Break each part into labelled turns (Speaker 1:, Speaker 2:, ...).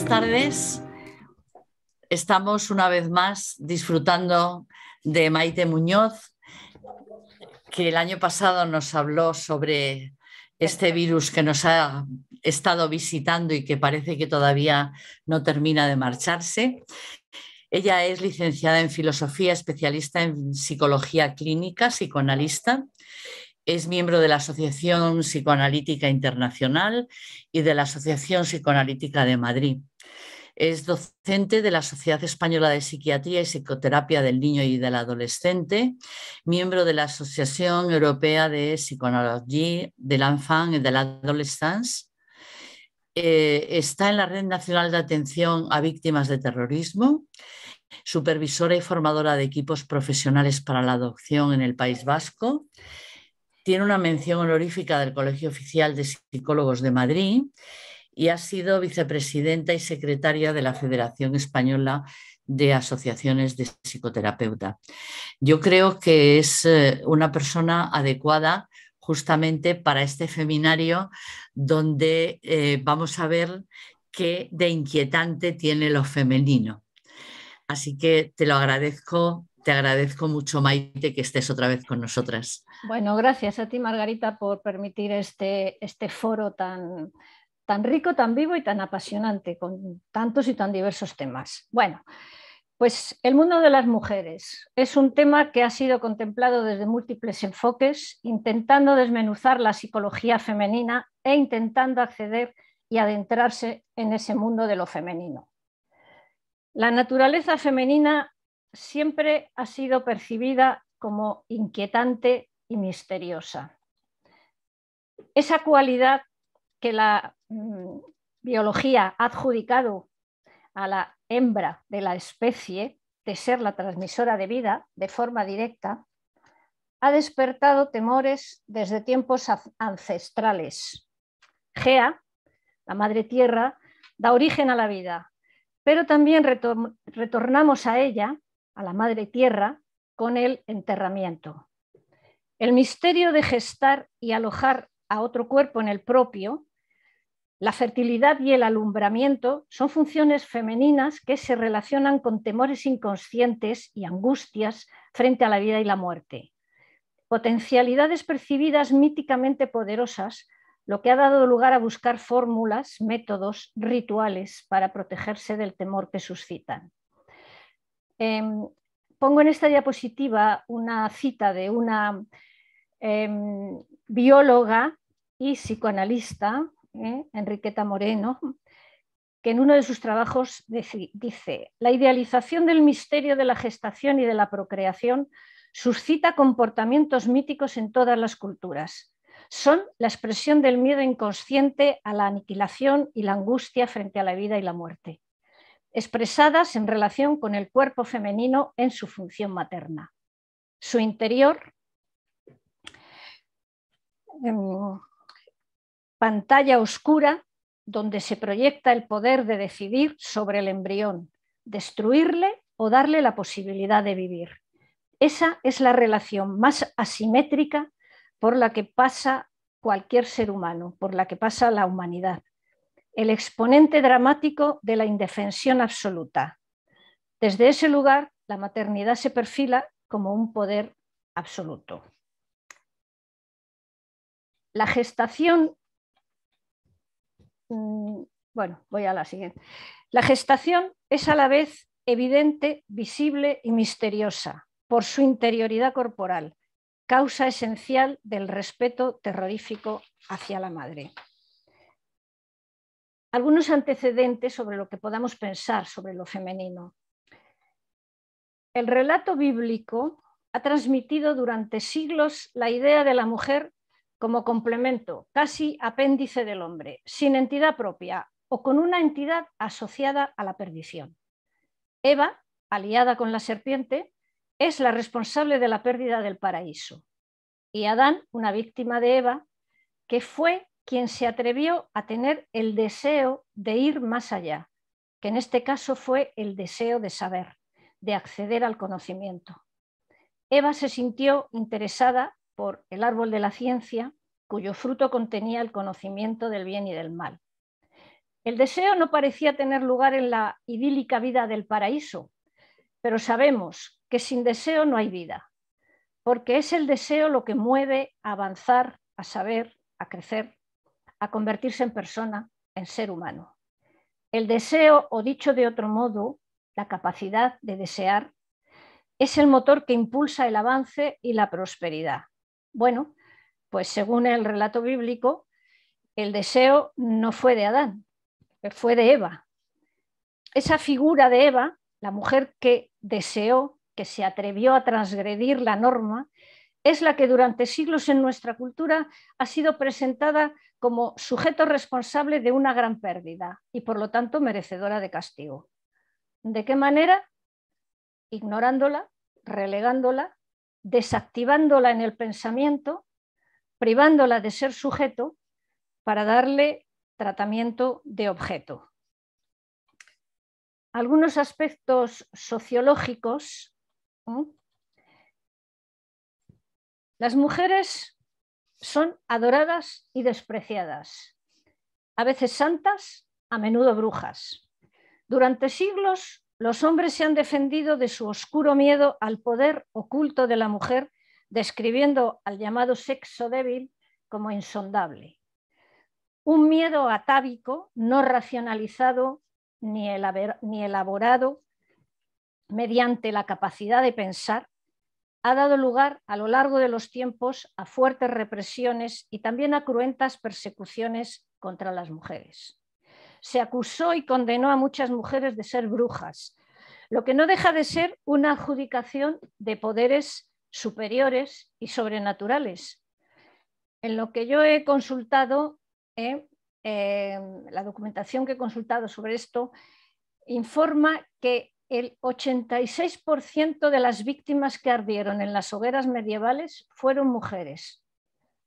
Speaker 1: buenas tardes. Estamos una vez más disfrutando de Maite Muñoz, que el año pasado nos habló sobre este virus que nos ha estado visitando y que parece que todavía no termina de marcharse. Ella es licenciada en filosofía, especialista en psicología clínica, psicoanalista. Es miembro de la Asociación Psicoanalítica Internacional y de la Asociación Psicoanalítica de Madrid. Es docente de la Sociedad Española de Psiquiatría y Psicoterapia del Niño y del Adolescente, miembro de la Asociación Europea de Psicología del Enfant y de la adolescencia, eh, está en la Red Nacional de Atención a Víctimas de Terrorismo, supervisora y formadora de equipos profesionales para la adopción en el País Vasco. Tiene una mención honorífica del Colegio Oficial de Psicólogos de Madrid y ha sido vicepresidenta y secretaria de la Federación Española de Asociaciones de Psicoterapeuta. Yo creo que es eh, una persona adecuada justamente para este seminario donde eh, vamos a ver qué de inquietante tiene lo femenino. Así que te lo agradezco te agradezco mucho, Maite, que estés otra vez con nosotras.
Speaker 2: Bueno, gracias a ti, Margarita, por permitir este, este foro tan, tan rico, tan vivo y tan apasionante, con tantos y tan diversos temas. Bueno, pues el mundo de las mujeres es un tema que ha sido contemplado desde múltiples enfoques, intentando desmenuzar la psicología femenina e intentando acceder y adentrarse en ese mundo de lo femenino. La naturaleza femenina siempre ha sido percibida como inquietante y misteriosa. Esa cualidad que la mm, biología ha adjudicado a la hembra de la especie de ser la transmisora de vida de forma directa, ha despertado temores desde tiempos ancestrales. Gea, la madre tierra, da origen a la vida, pero también retornamos a ella, a la madre tierra, con el enterramiento. El misterio de gestar y alojar a otro cuerpo en el propio la fertilidad y el alumbramiento son funciones femeninas que se relacionan con temores inconscientes y angustias frente a la vida y la muerte. Potencialidades percibidas míticamente poderosas, lo que ha dado lugar a buscar fórmulas, métodos, rituales para protegerse del temor que suscitan. Em, pongo en esta diapositiva una cita de una em, bióloga y psicoanalista ¿eh? Enriqueta Moreno, que en uno de sus trabajos dice, la idealización del misterio de la gestación y de la procreación suscita comportamientos míticos en todas las culturas. Son la expresión del miedo inconsciente a la aniquilación y la angustia frente a la vida y la muerte, expresadas en relación con el cuerpo femenino en su función materna. Su interior, em, pantalla oscura donde se proyecta el poder de decidir sobre el embrión, destruirle o darle la posibilidad de vivir. Esa es la relación más asimétrica por la que pasa cualquier ser humano, por la que pasa la humanidad. El exponente dramático de la indefensión absoluta. Desde ese lugar, la maternidad se perfila como un poder absoluto. La gestación Mm, bueno, voy a la siguiente. La gestación es a la vez evidente, visible y misteriosa por su interioridad corporal, causa esencial del respeto terrorífico hacia la madre. Algunos antecedentes sobre lo que podamos pensar sobre lo femenino. El relato bíblico ha transmitido durante siglos la idea de la mujer como complemento, casi apéndice del hombre, sin entidad propia o con una entidad asociada a la perdición. Eva, aliada con la serpiente, es la responsable de la pérdida del paraíso y Adán, una víctima de Eva, que fue quien se atrevió a tener el deseo de ir más allá, que en este caso fue el deseo de saber, de acceder al conocimiento. Eva se sintió interesada por el árbol de la ciencia, cuyo fruto contenía el conocimiento del bien y del mal. El deseo no parecía tener lugar en la idílica vida del paraíso, pero sabemos que sin deseo no hay vida, porque es el deseo lo que mueve a avanzar, a saber, a crecer, a convertirse en persona, en ser humano. El deseo, o dicho de otro modo, la capacidad de desear, es el motor que impulsa el avance y la prosperidad. Bueno, pues según el relato bíblico, el deseo no fue de Adán, fue de Eva. Esa figura de Eva, la mujer que deseó, que se atrevió a transgredir la norma, es la que durante siglos en nuestra cultura ha sido presentada como sujeto responsable de una gran pérdida y por lo tanto merecedora de castigo. ¿De qué manera? Ignorándola, relegándola, desactivándola en el pensamiento, privándola de ser sujeto para darle tratamiento de objeto. Algunos aspectos sociológicos. Las mujeres son adoradas y despreciadas, a veces santas, a menudo brujas. Durante siglos los hombres se han defendido de su oscuro miedo al poder oculto de la mujer, describiendo al llamado sexo débil como insondable. Un miedo atávico, no racionalizado ni elaborado mediante la capacidad de pensar, ha dado lugar a lo largo de los tiempos a fuertes represiones y también a cruentas persecuciones contra las mujeres se acusó y condenó a muchas mujeres de ser brujas, lo que no deja de ser una adjudicación de poderes superiores y sobrenaturales. En lo que yo he consultado, eh, eh, la documentación que he consultado sobre esto, informa que el 86% de las víctimas que ardieron en las hogueras medievales fueron mujeres,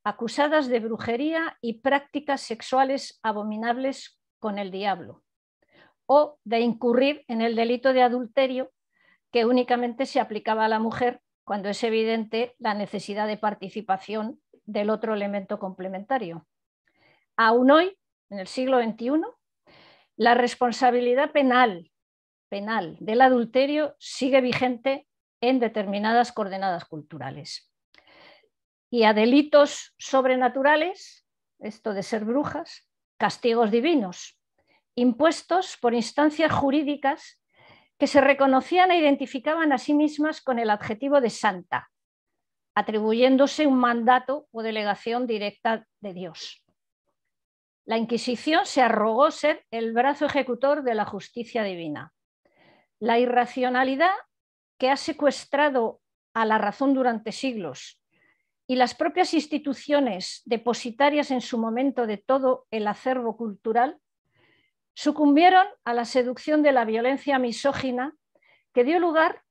Speaker 2: acusadas de brujería y prácticas sexuales abominables con el diablo o de incurrir en el delito de adulterio que únicamente se aplicaba a la mujer cuando es evidente la necesidad de participación del otro elemento complementario. Aún hoy, en el siglo XXI, la responsabilidad penal, penal del adulterio sigue vigente en determinadas coordenadas culturales. Y a delitos sobrenaturales, esto de ser brujas, castigos divinos, impuestos por instancias jurídicas que se reconocían e identificaban a sí mismas con el adjetivo de santa, atribuyéndose un mandato o delegación directa de Dios. La Inquisición se arrogó ser el brazo ejecutor de la justicia divina. La irracionalidad que ha secuestrado a la razón durante siglos y las propias instituciones depositarias en su momento de todo el acervo cultural, sucumbieron a la seducción de la violencia misógina que dio lugar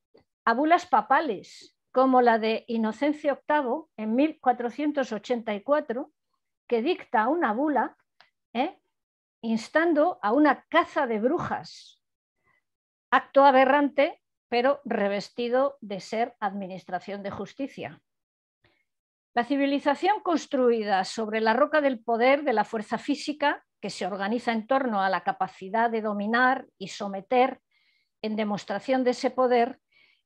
Speaker 2: a bulas papales como la de Inocencio VIII en 1484, que dicta una bula ¿eh? instando a una caza de brujas, acto aberrante, pero revestido de ser administración de justicia. La civilización construida sobre la roca del poder de la fuerza física, que se organiza en torno a la capacidad de dominar y someter en demostración de ese poder,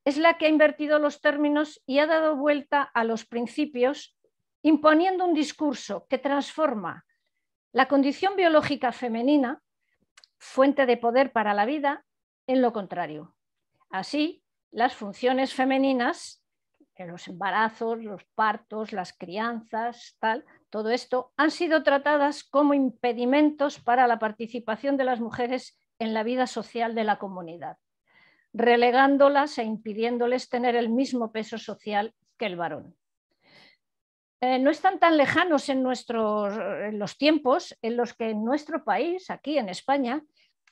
Speaker 2: es la que ha invertido los términos y ha dado vuelta a los principios, imponiendo un discurso que transforma la condición biológica femenina, fuente de poder para la vida, en lo contrario. Así, las funciones femeninas los embarazos, los partos, las crianzas, tal, todo esto, han sido tratadas como impedimentos para la participación de las mujeres en la vida social de la comunidad, relegándolas e impidiéndoles tener el mismo peso social que el varón. Eh, no están tan lejanos en, en los tiempos en los que en nuestro país, aquí en España,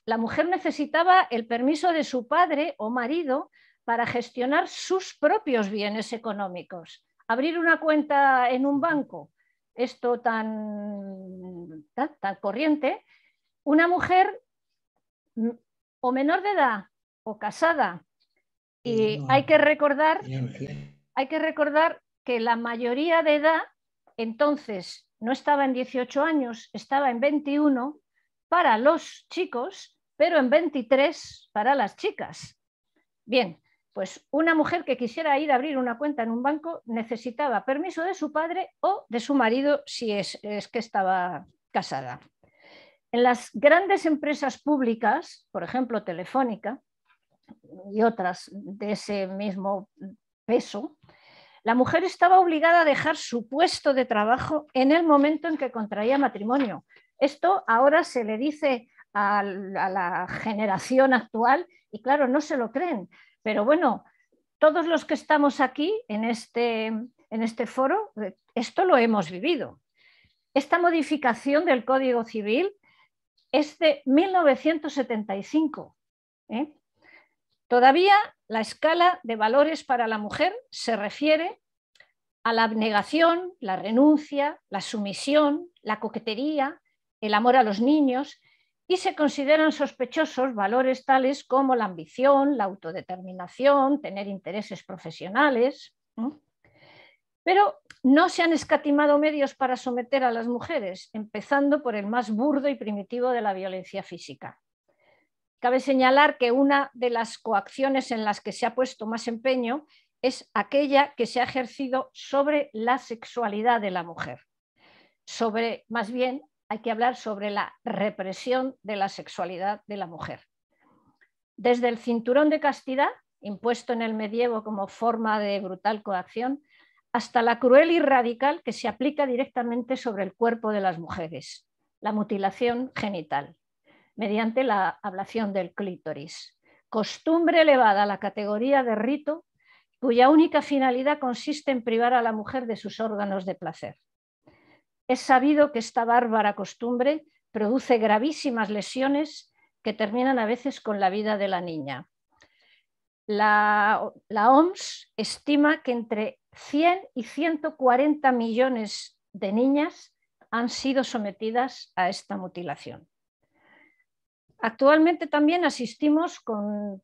Speaker 2: la mujer necesitaba el permiso de su padre o marido para gestionar sus propios bienes económicos. Abrir una cuenta en un banco, esto tan, tan, corriente, una mujer mm, o menor de edad o casada. Y hay que recordar, hay que recordar que la mayoría de edad entonces no estaba en 18 años, estaba en 21 para los chicos, pero en 23 para las chicas. Bien, pues una mujer que quisiera ir a abrir una cuenta en un banco necesitaba permiso de su padre o de su marido si es, que estaba casada. En las grandes empresas públicas, por ejemplo Telefónica y otras de ese mismo peso, la mujer estaba obligada a dejar su puesto de trabajo en el momento en que contraía matrimonio. Esto ahora se le dice a, la generación actual y claro, no se lo creen, pero bueno, todos los que estamos aquí este, en este, foro, esto lo hemos vivido. Esta modificación del Código Civil es de 1975. ¿eh? Todavía la escala de valores para la mujer se refiere a la abnegación, la renuncia, la sumisión, la coquetería, el amor a los niños y se consideran sospechosos valores tales como la ambición, la autodeterminación, tener intereses profesionales. Pero no se han escatimado medios para someter a las mujeres, empezando por el más burdo y primitivo de la violencia física. Cabe señalar que una de las coacciones en las que se ha puesto más empeño es aquella que se ha ejercido sobre la sexualidad de la mujer, sobre más bien hay que hablar sobre la represión de la sexualidad de la mujer. Desde el cinturón de castidad, impuesto en el medievo como forma de brutal coacción, hasta la cruel y radical que se aplica directamente sobre el cuerpo de las mujeres, la mutilación genital, mediante la ablación del clítoris, costumbre elevada a la categoría de rito cuya única finalidad consiste en privar a la mujer de sus órganos de placer. Es sabido que esta bárbara costumbre produce gravísimas lesiones que terminan a veces con la vida de la niña. La, OMS estima que entre 100 y 140 millones de niñas han sido sometidas a esta mutilación. Actualmente también asistimos con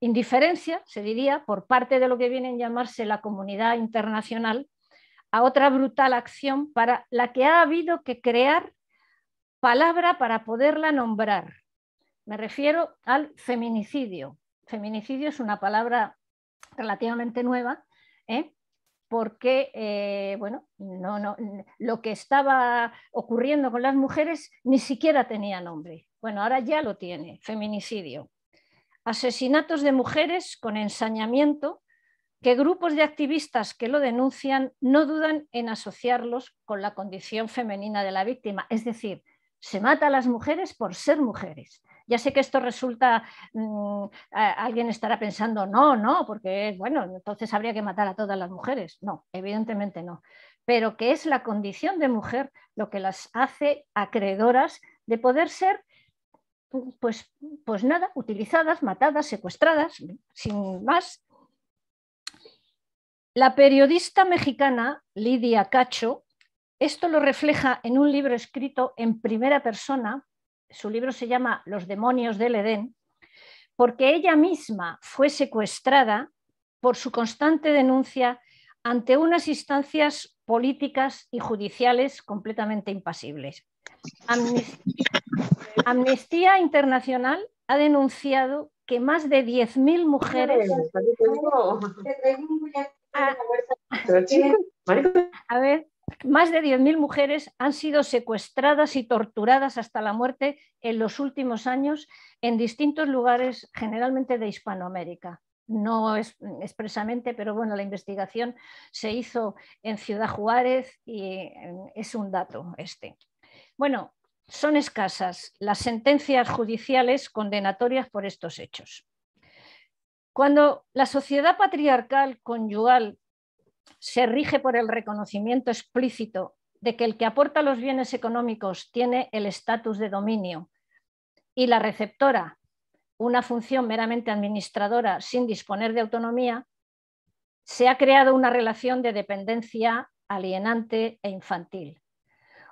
Speaker 2: indiferencia, se diría, por parte de lo que viene a llamarse la comunidad internacional a otra brutal acción para la que ha habido que crear palabra para poderla nombrar. Me refiero al feminicidio. Feminicidio es una palabra relativamente nueva, ¿eh? porque eh, bueno, no, lo que estaba ocurriendo con las mujeres ni siquiera tenía nombre. Bueno, ahora ya lo tiene, feminicidio. Asesinatos de mujeres con ensañamiento que grupos de activistas que lo denuncian no dudan en asociarlos con la condición femenina de la víctima. Es decir, se mata a las mujeres por ser mujeres. Ya sé que esto resulta, mm, alguien estará pensando, no, no, porque bueno, entonces habría que matar a todas las mujeres. No, evidentemente no. Pero que es la condición de mujer lo que las hace acreedoras de poder ser pues, pues nada, utilizadas, matadas, secuestradas, sin más, la periodista mexicana Lidia Cacho esto lo refleja en un libro escrito en primera persona. Su libro se llama Los demonios del Edén, porque ella misma fue secuestrada por su constante denuncia ante unas instancias políticas y judiciales completamente impasibles. Amnistía, Internacional ha denunciado que más de 10.000 mujeres Ah. a, ver, más de 10.000 mujeres han sido secuestradas y torturadas hasta la muerte en los últimos años en distintos lugares, generalmente de Hispanoamérica. No es, expresamente, pero bueno, la investigación se hizo en Ciudad Juárez y eh, es un dato este. Bueno, son escasas las sentencias judiciales condenatorias por estos hechos. Cuando la sociedad patriarcal conyugal se rige por el reconocimiento explícito de que el que aporta los bienes económicos tiene el estatus de dominio y la receptora una función meramente administradora sin disponer de autonomía, se ha creado una relación de dependencia alienante e infantil.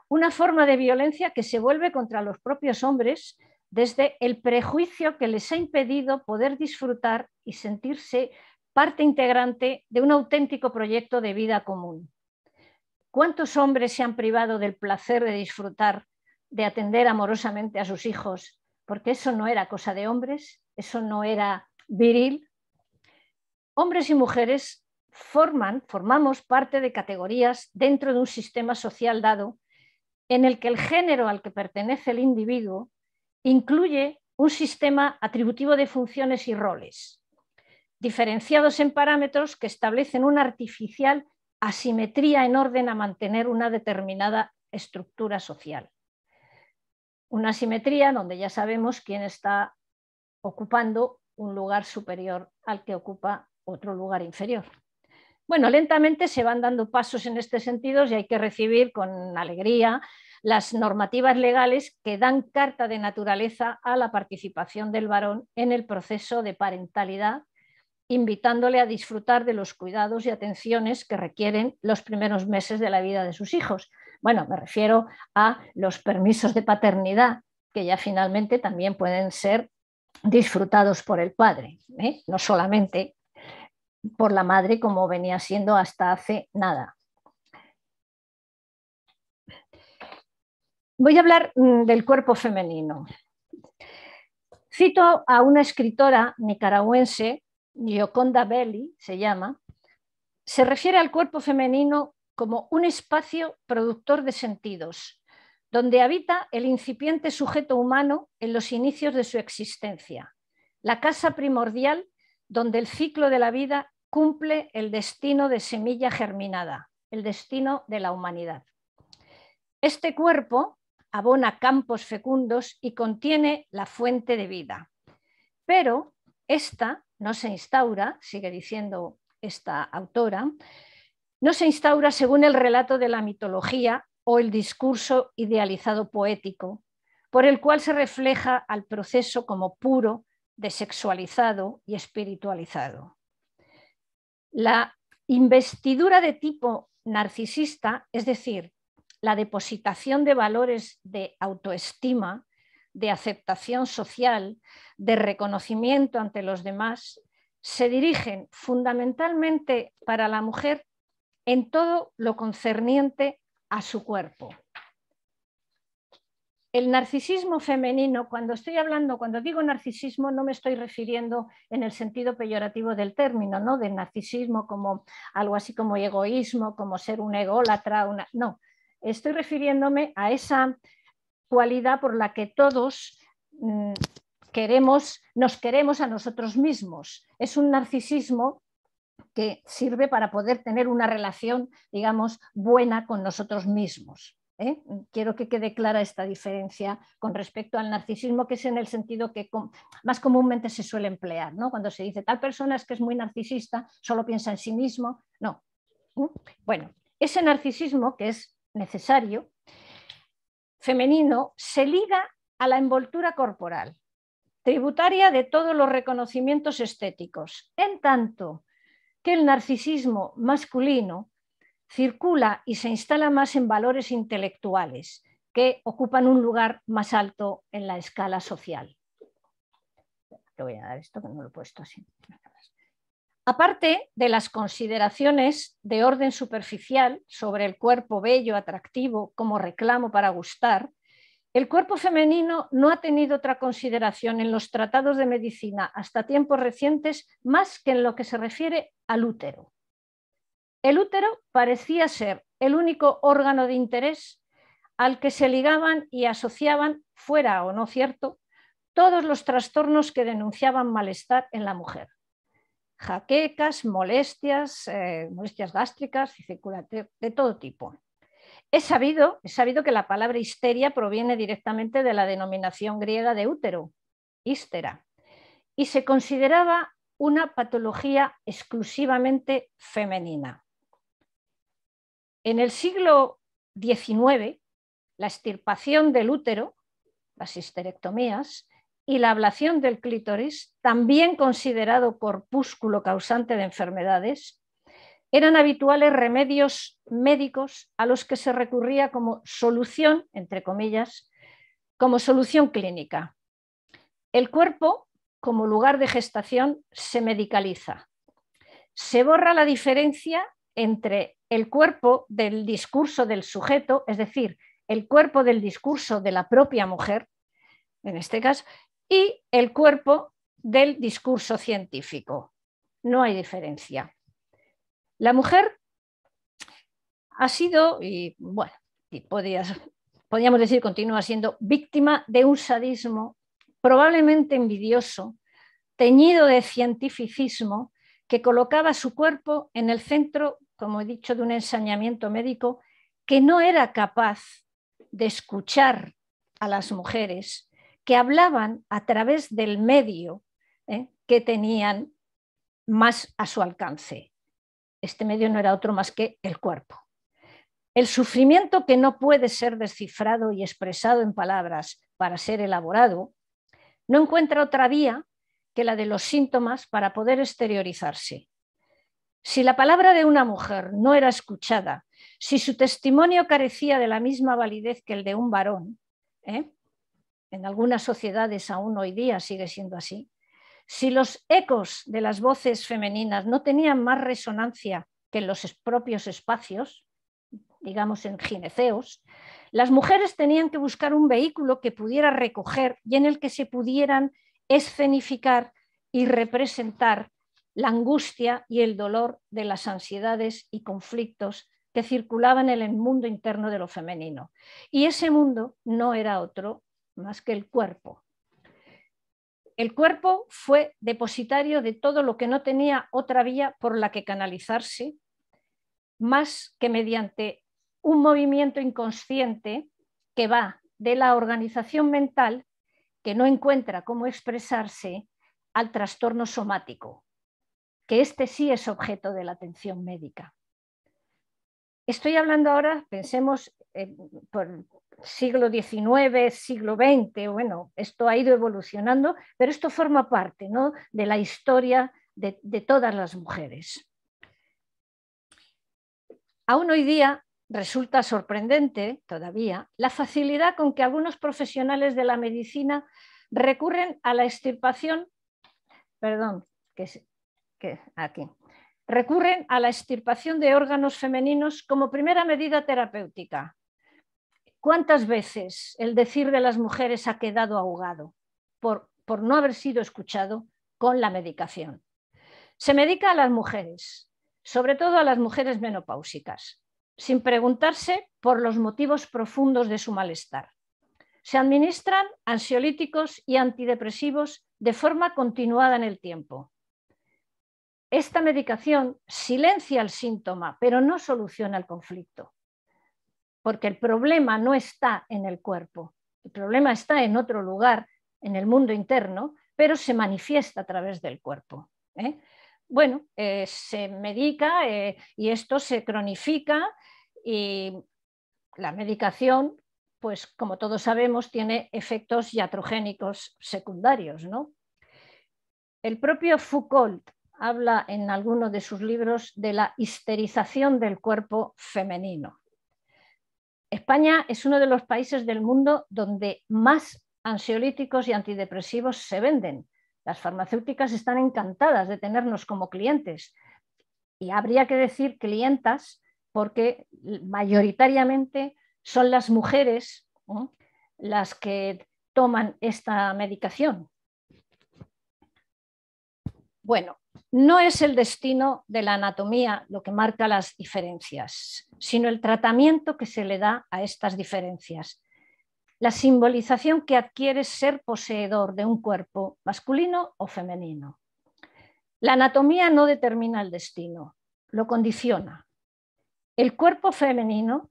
Speaker 2: Una forma de violencia que se vuelve contra los propios hombres desde el prejuicio que les ha impedido poder disfrutar y sentirse parte integrante de un auténtico proyecto de vida común. ¿Cuántos hombres se han privado del placer de disfrutar, de atender amorosamente a sus hijos, porque eso no era cosa de hombres, eso no era viril? Hombres y mujeres forman, formamos parte de categorías dentro de un sistema social dado en el que el género al que pertenece el individuo incluye un sistema atributivo de funciones y roles, diferenciados en parámetros que establecen una artificial asimetría en orden a mantener una determinada estructura social. Una asimetría donde ya sabemos quién está ocupando un lugar superior al que ocupa otro lugar inferior. Bueno, lentamente se van dando pasos en este sentido y hay que recibir con alegría las normativas legales que dan carta de naturaleza a la participación del varón en el proceso de parentalidad, invitándole a disfrutar de los cuidados y atenciones que requieren los primeros meses de la vida de sus hijos. Bueno, me refiero a los permisos de paternidad, que ya finalmente también pueden ser disfrutados por el padre, ¿eh? no solamente por la madre como venía siendo hasta hace nada. Voy a hablar mm, del cuerpo femenino. Cito a una escritora nicaragüense, Gioconda Belli se llama, se refiere al cuerpo femenino como un espacio productor de sentidos, donde habita el incipiente sujeto humano en los inicios de su existencia, la casa primordial donde el ciclo de la vida cumple el destino de semilla germinada, el destino de la humanidad. Este cuerpo, abona campos fecundos y contiene la fuente de vida. Pero esta no se instaura, sigue diciendo esta autora, no se instaura según el relato de la mitología o el discurso idealizado poético, por el cual se refleja al proceso como puro, desexualizado y espiritualizado. La investidura de tipo narcisista, es decir, la depositación de valores de autoestima, de aceptación social, de reconocimiento ante los demás, se dirigen fundamentalmente para la mujer en todo lo concerniente a su cuerpo. El narcisismo femenino, cuando estoy hablando, cuando digo narcisismo, no me estoy refiriendo en el sentido peyorativo del término, ¿no? De narcisismo como algo así como egoísmo, como ser un ególatra, una... no. Estoy refiriéndome a esa cualidad por la que todos mm, queremos, nos queremos a nosotros mismos. Es un narcisismo que sirve para poder tener una relación, digamos, buena con nosotros mismos. ¿eh? Quiero que quede clara esta diferencia con respecto al narcisismo, que es en el sentido que más comúnmente se suele emplear, ¿no? Cuando se dice tal persona es que es muy narcisista, solo piensa en sí mismo. No. ¿eh? Bueno, ese narcisismo, que es necesario, femenino, se liga a la envoltura corporal, tributaria de todos los reconocimientos estéticos, en tanto que el narcisismo masculino circula y se instala más en valores intelectuales que ocupan un lugar más alto en la escala social. Te voy a dar esto que no lo he puesto así. Aparte de las consideraciones de orden superficial sobre el cuerpo bello, atractivo, como reclamo para gustar, el cuerpo femenino no ha tenido otra consideración en los tratados de medicina hasta tiempos recientes más que en lo que se refiere al útero. El útero parecía ser el único órgano de interés al que se ligaban y asociaban, fuera o no cierto, todos los trastornos que denunciaban malestar en la mujer jaquecas, molestias, eh, molestias gástricas y de todo tipo. Es sabido, sabido que la palabra histeria proviene directamente de la denominación griega de útero, histera, y se consideraba una patología exclusivamente femenina. En el siglo XIX, la extirpación del útero, las histerectomías, y la ablación del clítoris, también considerado corpúsculo causante de enfermedades, eran habituales remedios médicos a los que se recurría como solución, entre comillas, como solución clínica. El cuerpo, como lugar de gestación, se medicaliza. Se borra la diferencia entre el cuerpo del discurso del sujeto, es decir, el cuerpo del discurso de la propia mujer, en este caso, y el cuerpo del discurso científico. No hay diferencia. La mujer ha sido, y bueno, podríamos decir continúa siendo víctima de un sadismo probablemente envidioso, teñido de cientificismo, que colocaba su cuerpo en el centro, como he dicho, de un ensañamiento médico que no era capaz de escuchar a las mujeres que hablaban a través del medio ¿eh? que tenían más a su alcance. Este medio no era otro más que el cuerpo. El sufrimiento que no puede ser descifrado y expresado en palabras para ser elaborado, no encuentra otra vía que la de los síntomas para poder exteriorizarse. Si la palabra de una mujer no era escuchada, si su testimonio carecía de la misma validez que el de un varón, ¿eh? en algunas sociedades aún hoy día sigue siendo así, si los ecos de las voces femeninas no tenían más resonancia que en los propios espacios, digamos en gineceos, las mujeres tenían que buscar un vehículo que pudiera recoger y en el que se pudieran escenificar y representar la angustia y el dolor de las ansiedades y conflictos que circulaban en el mundo interno de lo femenino. Y ese mundo no era otro más que el cuerpo. El cuerpo fue depositario de todo lo que no tenía otra vía por la que canalizarse, más que mediante un movimiento inconsciente que va de la organización mental, que no encuentra cómo expresarse, al trastorno somático, que este sí es objeto de la atención médica. Estoy hablando ahora, pensemos, eh, por siglo XIX, siglo XX, bueno, esto ha ido evolucionando, pero esto forma parte de la historia de, todas las mujeres. Aún hoy día resulta sorprendente todavía la facilidad con que algunos profesionales de la medicina recurren a la extirpación, perdón, que aquí, recurren a la extirpación de órganos femeninos como primera medida terapéutica, ¿Cuántas veces el decir de las mujeres ha quedado ahogado por, por no haber sido escuchado con la medicación? Se medica a las mujeres, sobre todo a las mujeres menopáusicas, sin preguntarse por los motivos profundos de su malestar. Se administran ansiolíticos y antidepresivos de forma continuada en el tiempo. Esta medicación silencia el síntoma, pero no soluciona el conflicto porque el problema no está en el cuerpo, el problema está en otro lugar, en el mundo interno, pero se manifiesta a través del cuerpo. ¿eh? Bueno, eh, se medica eh, y esto se cronifica y la medicación, pues como todos sabemos, tiene efectos iatrogénicos secundarios. ¿no? El propio Foucault habla en alguno de sus libros de la histerización del cuerpo femenino. España es uno de los países del mundo donde más ansiolíticos y antidepresivos se venden. Las farmacéuticas están encantadas de tenernos como clientes y habría que decir clientas porque mayoritariamente son las mujeres ¿eh? las que toman esta medicación. Bueno, no es el destino de la anatomía lo que marca las diferencias, sino el tratamiento que se le da a estas diferencias. La simbolización que adquiere ser poseedor de un cuerpo masculino o femenino. La anatomía no determina el destino, lo condiciona. El cuerpo femenino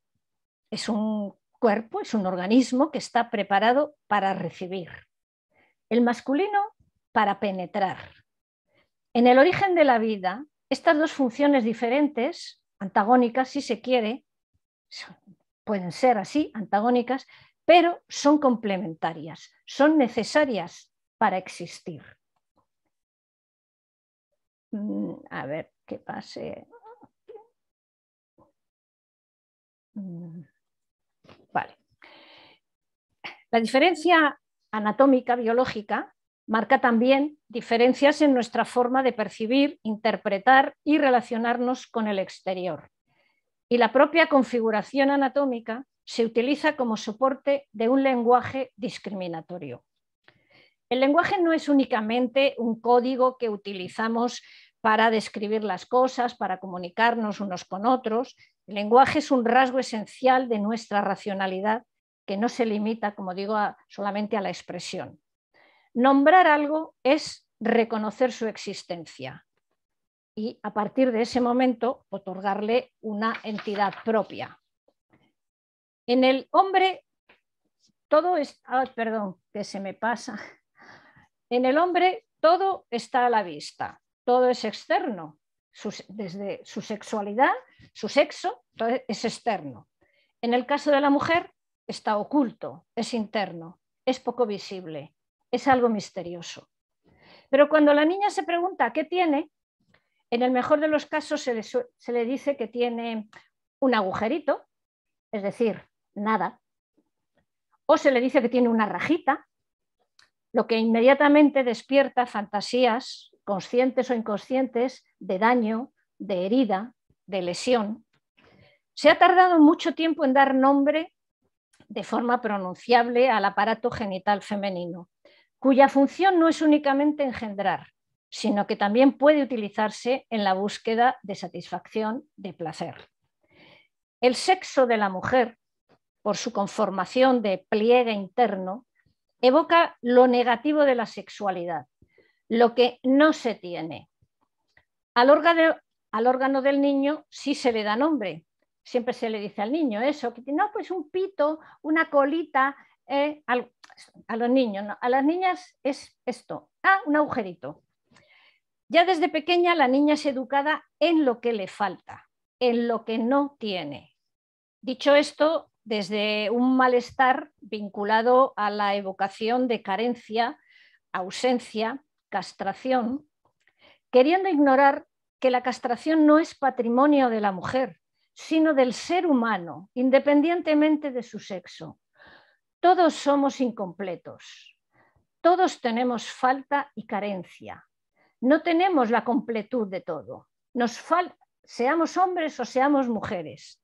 Speaker 2: es un cuerpo, es un organismo que está preparado para recibir. El masculino para penetrar en el origen de la vida, estas dos funciones diferentes, antagónicas si se quiere, pueden ser así, antagónicas, pero son complementarias, son necesarias para existir. Mm, a ver, qué pase. Mm, vale. La diferencia anatómica, biológica, Marca también diferencias en nuestra forma de percibir, interpretar y relacionarnos con el exterior. Y la propia configuración anatómica se utiliza como soporte de un lenguaje discriminatorio. El lenguaje no es únicamente un código que utilizamos para describir las cosas, para comunicarnos unos con otros. El lenguaje es un rasgo esencial de nuestra racionalidad que no se limita, como digo, solamente a la expresión. Nombrar algo es reconocer su existencia y a partir de ese momento otorgarle una entidad propia. En el hombre, todo es, perdón, que se me pasa. En el hombre todo está a la vista, todo es externo, desde su sexualidad, su sexo, todo es externo. En el caso de la mujer está oculto, es interno, es poco visible, es algo misterioso. Pero cuando la niña se pregunta qué tiene, en el mejor de los casos se le, se le dice que tiene un agujerito, es decir, nada, o se le dice que tiene una rajita, lo que inmediatamente despierta fantasías conscientes o inconscientes de daño, de herida, de lesión. Se ha tardado mucho tiempo en dar nombre de forma pronunciable al aparato genital femenino cuya función no es únicamente engendrar, sino que también puede utilizarse en la búsqueda de satisfacción, de placer. El sexo de la mujer, por su conformación de pliegue interno, evoca lo negativo de la sexualidad, lo que no se tiene. Al órgano, al órgano del niño sí se le da nombre. Siempre se le dice al niño eso, que no, pues un pito, una colita, eh, a los niños, a las niñas es esto, ah, un agujerito. Ya desde pequeña la niña es educada en lo que le falta, en lo que no tiene. Dicho esto, desde un malestar vinculado a la evocación de carencia, ausencia, castración, queriendo ignorar que la castración no es patrimonio de la mujer, sino del ser humano, independientemente de su sexo. Todos somos incompletos, todos tenemos falta y carencia, no tenemos la completud de todo, Nos seamos hombres o seamos mujeres,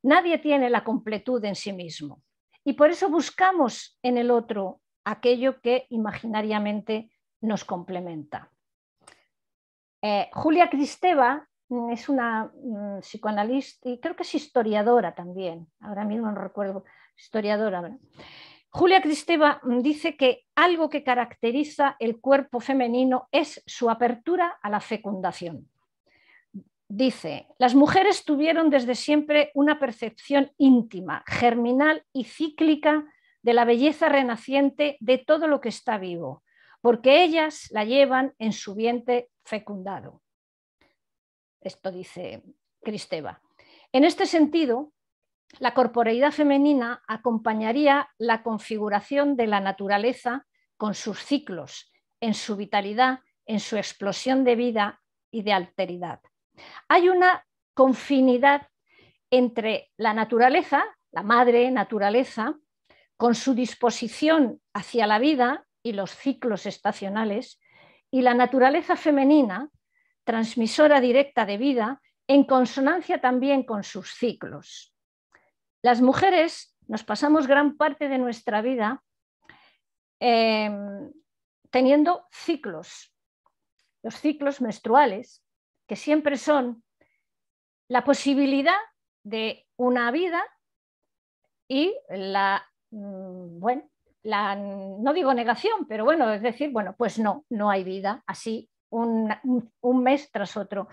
Speaker 2: nadie tiene la completud en sí mismo y por eso buscamos en el otro aquello que imaginariamente nos complementa. Eh, Julia Cristeva mm, es una mm, psicoanalista y creo que es historiadora también, ahora mismo no recuerdo, historiadora. Julia Cristeva dice que algo que caracteriza el cuerpo femenino es su apertura a la fecundación. Dice, las mujeres tuvieron desde siempre una percepción íntima, germinal y cíclica de la belleza renaciente de todo lo que está vivo, porque ellas la llevan en su vientre fecundado. Esto dice Cristeva. En este sentido, la corporeidad femenina acompañaría la configuración de la naturaleza con sus ciclos, en su vitalidad, en su explosión de vida y de alteridad. Hay una confinidad entre la naturaleza, la madre naturaleza, con su disposición hacia la vida y los ciclos estacionales, y la naturaleza femenina, transmisora directa de vida, en consonancia también con sus ciclos. Las mujeres nos pasamos gran parte de nuestra vida eh, teniendo ciclos, los ciclos menstruales, que siempre son la posibilidad de una vida y la, mm, bueno, la, no digo negación, pero bueno, es decir, bueno, pues no, no hay vida, así un, un mes tras otro.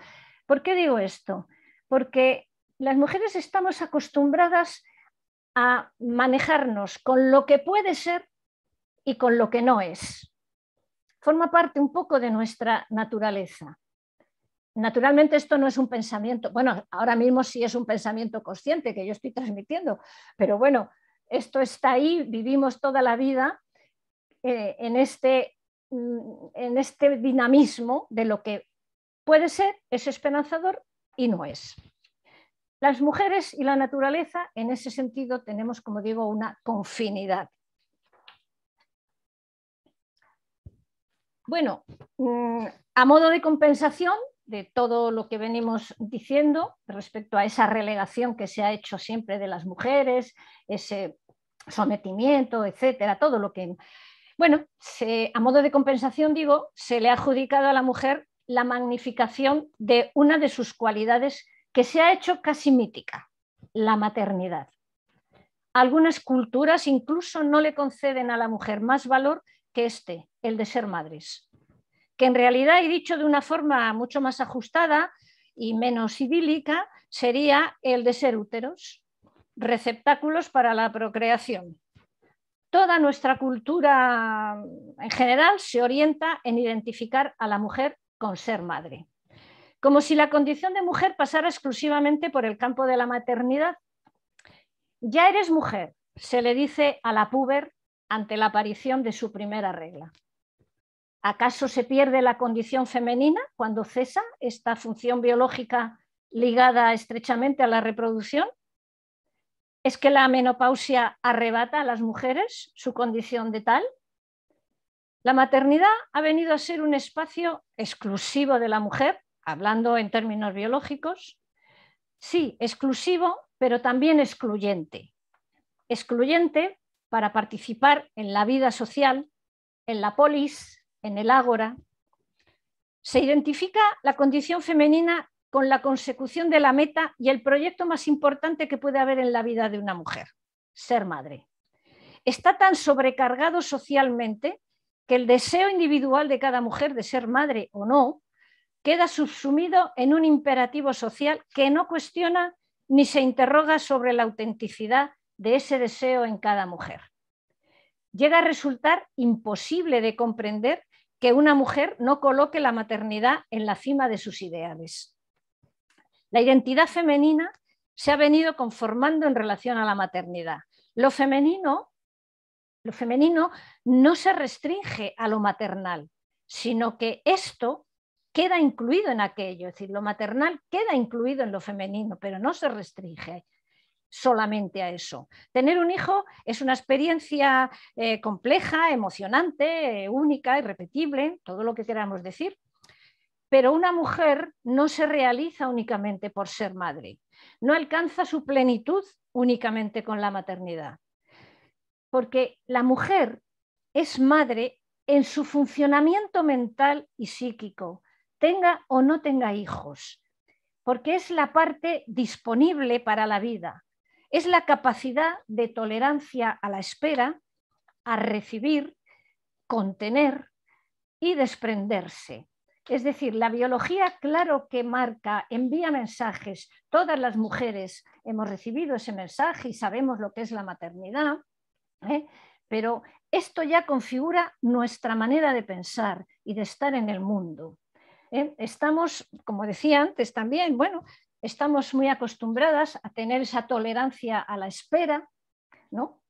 Speaker 2: ¿Por qué digo esto? Porque las mujeres estamos acostumbradas a manejarnos con lo que puede ser y con lo que no es. Forma parte un poco de nuestra naturaleza. Naturalmente esto no es un pensamiento, bueno, ahora mismo sí es un pensamiento consciente que yo estoy transmitiendo, pero bueno, esto está ahí, vivimos toda la vida eh, en, este, mm, en este dinamismo de lo que puede ser, es esperanzador y no es. Las mujeres y la naturaleza, en ese sentido, tenemos, como digo, una confinidad. Bueno, mm, a modo de compensación de todo lo que venimos diciendo respecto a esa relegación que se ha hecho siempre de las mujeres, ese sometimiento, etcétera, todo lo que. Bueno, a modo de compensación, digo, se le ha adjudicado a la mujer la magnificación de una de sus cualidades que se ha hecho casi mítica, la maternidad. Algunas culturas incluso no le conceden a la mujer más valor que este, el de ser madres, que en realidad, he dicho de una forma mucho más ajustada y menos idílica, sería el de ser úteros, receptáculos para la procreación. Toda nuestra cultura en general se orienta en identificar a la mujer con ser madre como si la condición de mujer pasara exclusivamente por el campo de la maternidad. Ya eres mujer, se le dice a la puber ante la aparición de su primera regla. ¿Acaso se pierde la condición femenina cuando cesa esta función biológica ligada estrechamente a la reproducción? ¿Es que la menopausia arrebata a las mujeres su condición de tal? La maternidad ha venido a ser un espacio exclusivo de la mujer hablando en términos biológicos, sí, exclusivo, pero también excluyente. Excluyente para participar en la vida social, en la polis, en el ágora. Se identifica la condición femenina con la consecución de la meta y el proyecto más importante que puede haber en la vida de una mujer, ser madre. Está tan sobrecargado socialmente que el deseo individual de cada mujer de ser madre o no queda subsumido en un imperativo social que no cuestiona ni se interroga sobre la autenticidad de ese deseo en cada mujer. Llega a resultar imposible de comprender que una mujer no coloque la maternidad en la cima de sus ideales. La identidad femenina se ha venido conformando en relación a la maternidad. Lo femenino, femenino no se restringe a lo maternal, sino que esto queda incluido en aquello, es decir, lo maternal queda incluido en lo femenino, pero no se restringe solamente a eso. Tener un hijo es una experiencia eh, compleja, emocionante, única eh, única, irrepetible, todo lo que queramos decir, pero una mujer no se realiza únicamente por ser madre, no alcanza su plenitud únicamente con la maternidad, porque la mujer es madre en su funcionamiento mental y psíquico, tenga o no tenga hijos, porque es la parte disponible para la vida, es la capacidad de tolerancia a la espera, a recibir, contener y desprenderse. Es decir, la biología, claro que marca, envía mensajes. Todas las mujeres hemos recibido ese mensaje y sabemos lo que es la maternidad, ¿eh? pero esto ya configura nuestra manera de pensar y de estar en el mundo. ¿eh? Estamos, como decía antes también, bueno, estamos muy acostumbradas a tener esa tolerancia a la espera, ¿no?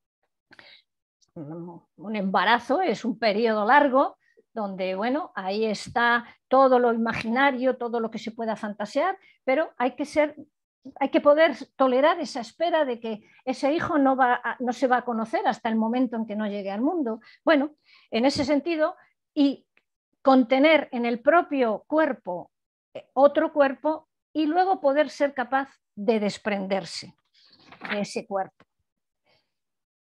Speaker 2: Un embarazo es un periodo largo donde, bueno, ahí está todo lo imaginario, todo lo que se pueda fantasear, pero hay que ser hay que poder tolerar esa espera de que ese hijo no, va no se va a conocer hasta el momento en que no llegue al mundo. Bueno, en ese sentido, y contener en el propio cuerpo eh, otro cuerpo y luego poder ser capaz de desprenderse de ese cuerpo.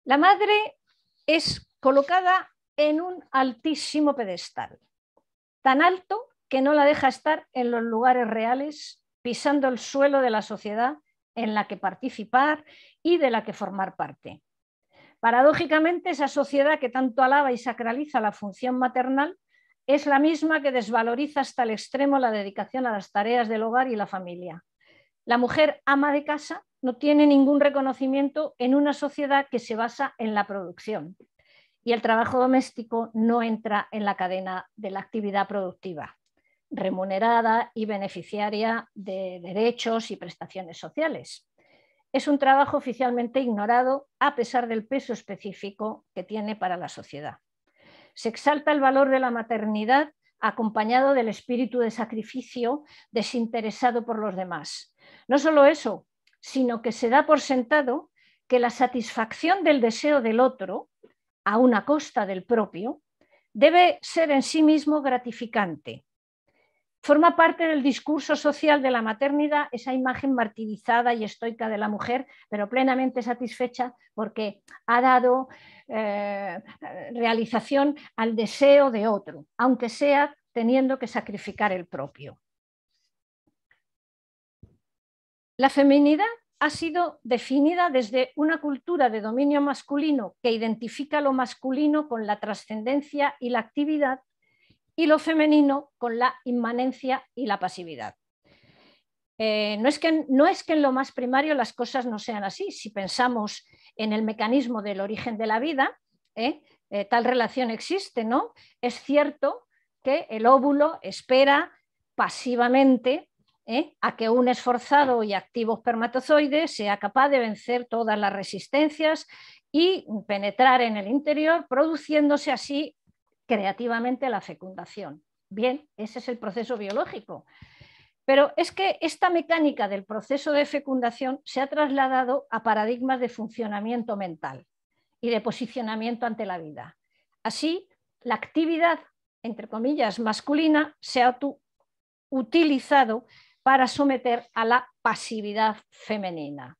Speaker 2: La madre es colocada en un altísimo pedestal, tan alto que no la deja estar en los lugares reales, pisando el suelo de la sociedad en la que participar y de la que formar parte. Paradójicamente, esa sociedad que tanto alaba y sacraliza la función maternal es la misma que desvaloriza hasta el extremo la dedicación a las tareas del hogar y la familia. La mujer ama de casa no tiene ningún reconocimiento en una sociedad que se basa en la producción y el trabajo doméstico no entra en la cadena de la actividad productiva, remunerada y beneficiaria de derechos y prestaciones sociales. Es un trabajo oficialmente ignorado a pesar del peso específico que tiene para la sociedad se exalta el valor de la maternidad acompañado del espíritu de sacrificio desinteresado por los demás. No solo eso, sino que se da por sentado que la satisfacción del deseo del otro, a una costa del propio, debe ser en sí mismo gratificante. Forma parte del discurso social de la maternidad esa imagen martirizada y estoica de la mujer, pero plenamente satisfecha porque ha dado eh, realización al deseo de otro, aunque sea teniendo que sacrificar el propio. La feminidad ha sido definida desde una cultura de dominio masculino que identifica lo masculino con la trascendencia y la actividad y lo femenino con la inmanencia y la pasividad. Eh, no, es que, no es que en lo más primario las cosas no sean así. Si pensamos en el mecanismo del origen de la vida, ¿eh? Eh, tal relación existe, ¿no? Es cierto que el óvulo espera pasivamente a que un esforzado y activo espermatozoide sea capaz de vencer todas las resistencias y penetrar en el interior, produciéndose así creativamente la fecundación. Bien, ese es el proceso biológico. Pero es que esta mecánica del proceso de fecundación se ha trasladado a paradigmas de funcionamiento mental y de posicionamiento ante la vida. Así, la actividad, entre comillas, masculina se ha utilizado para someter a la pasividad femenina.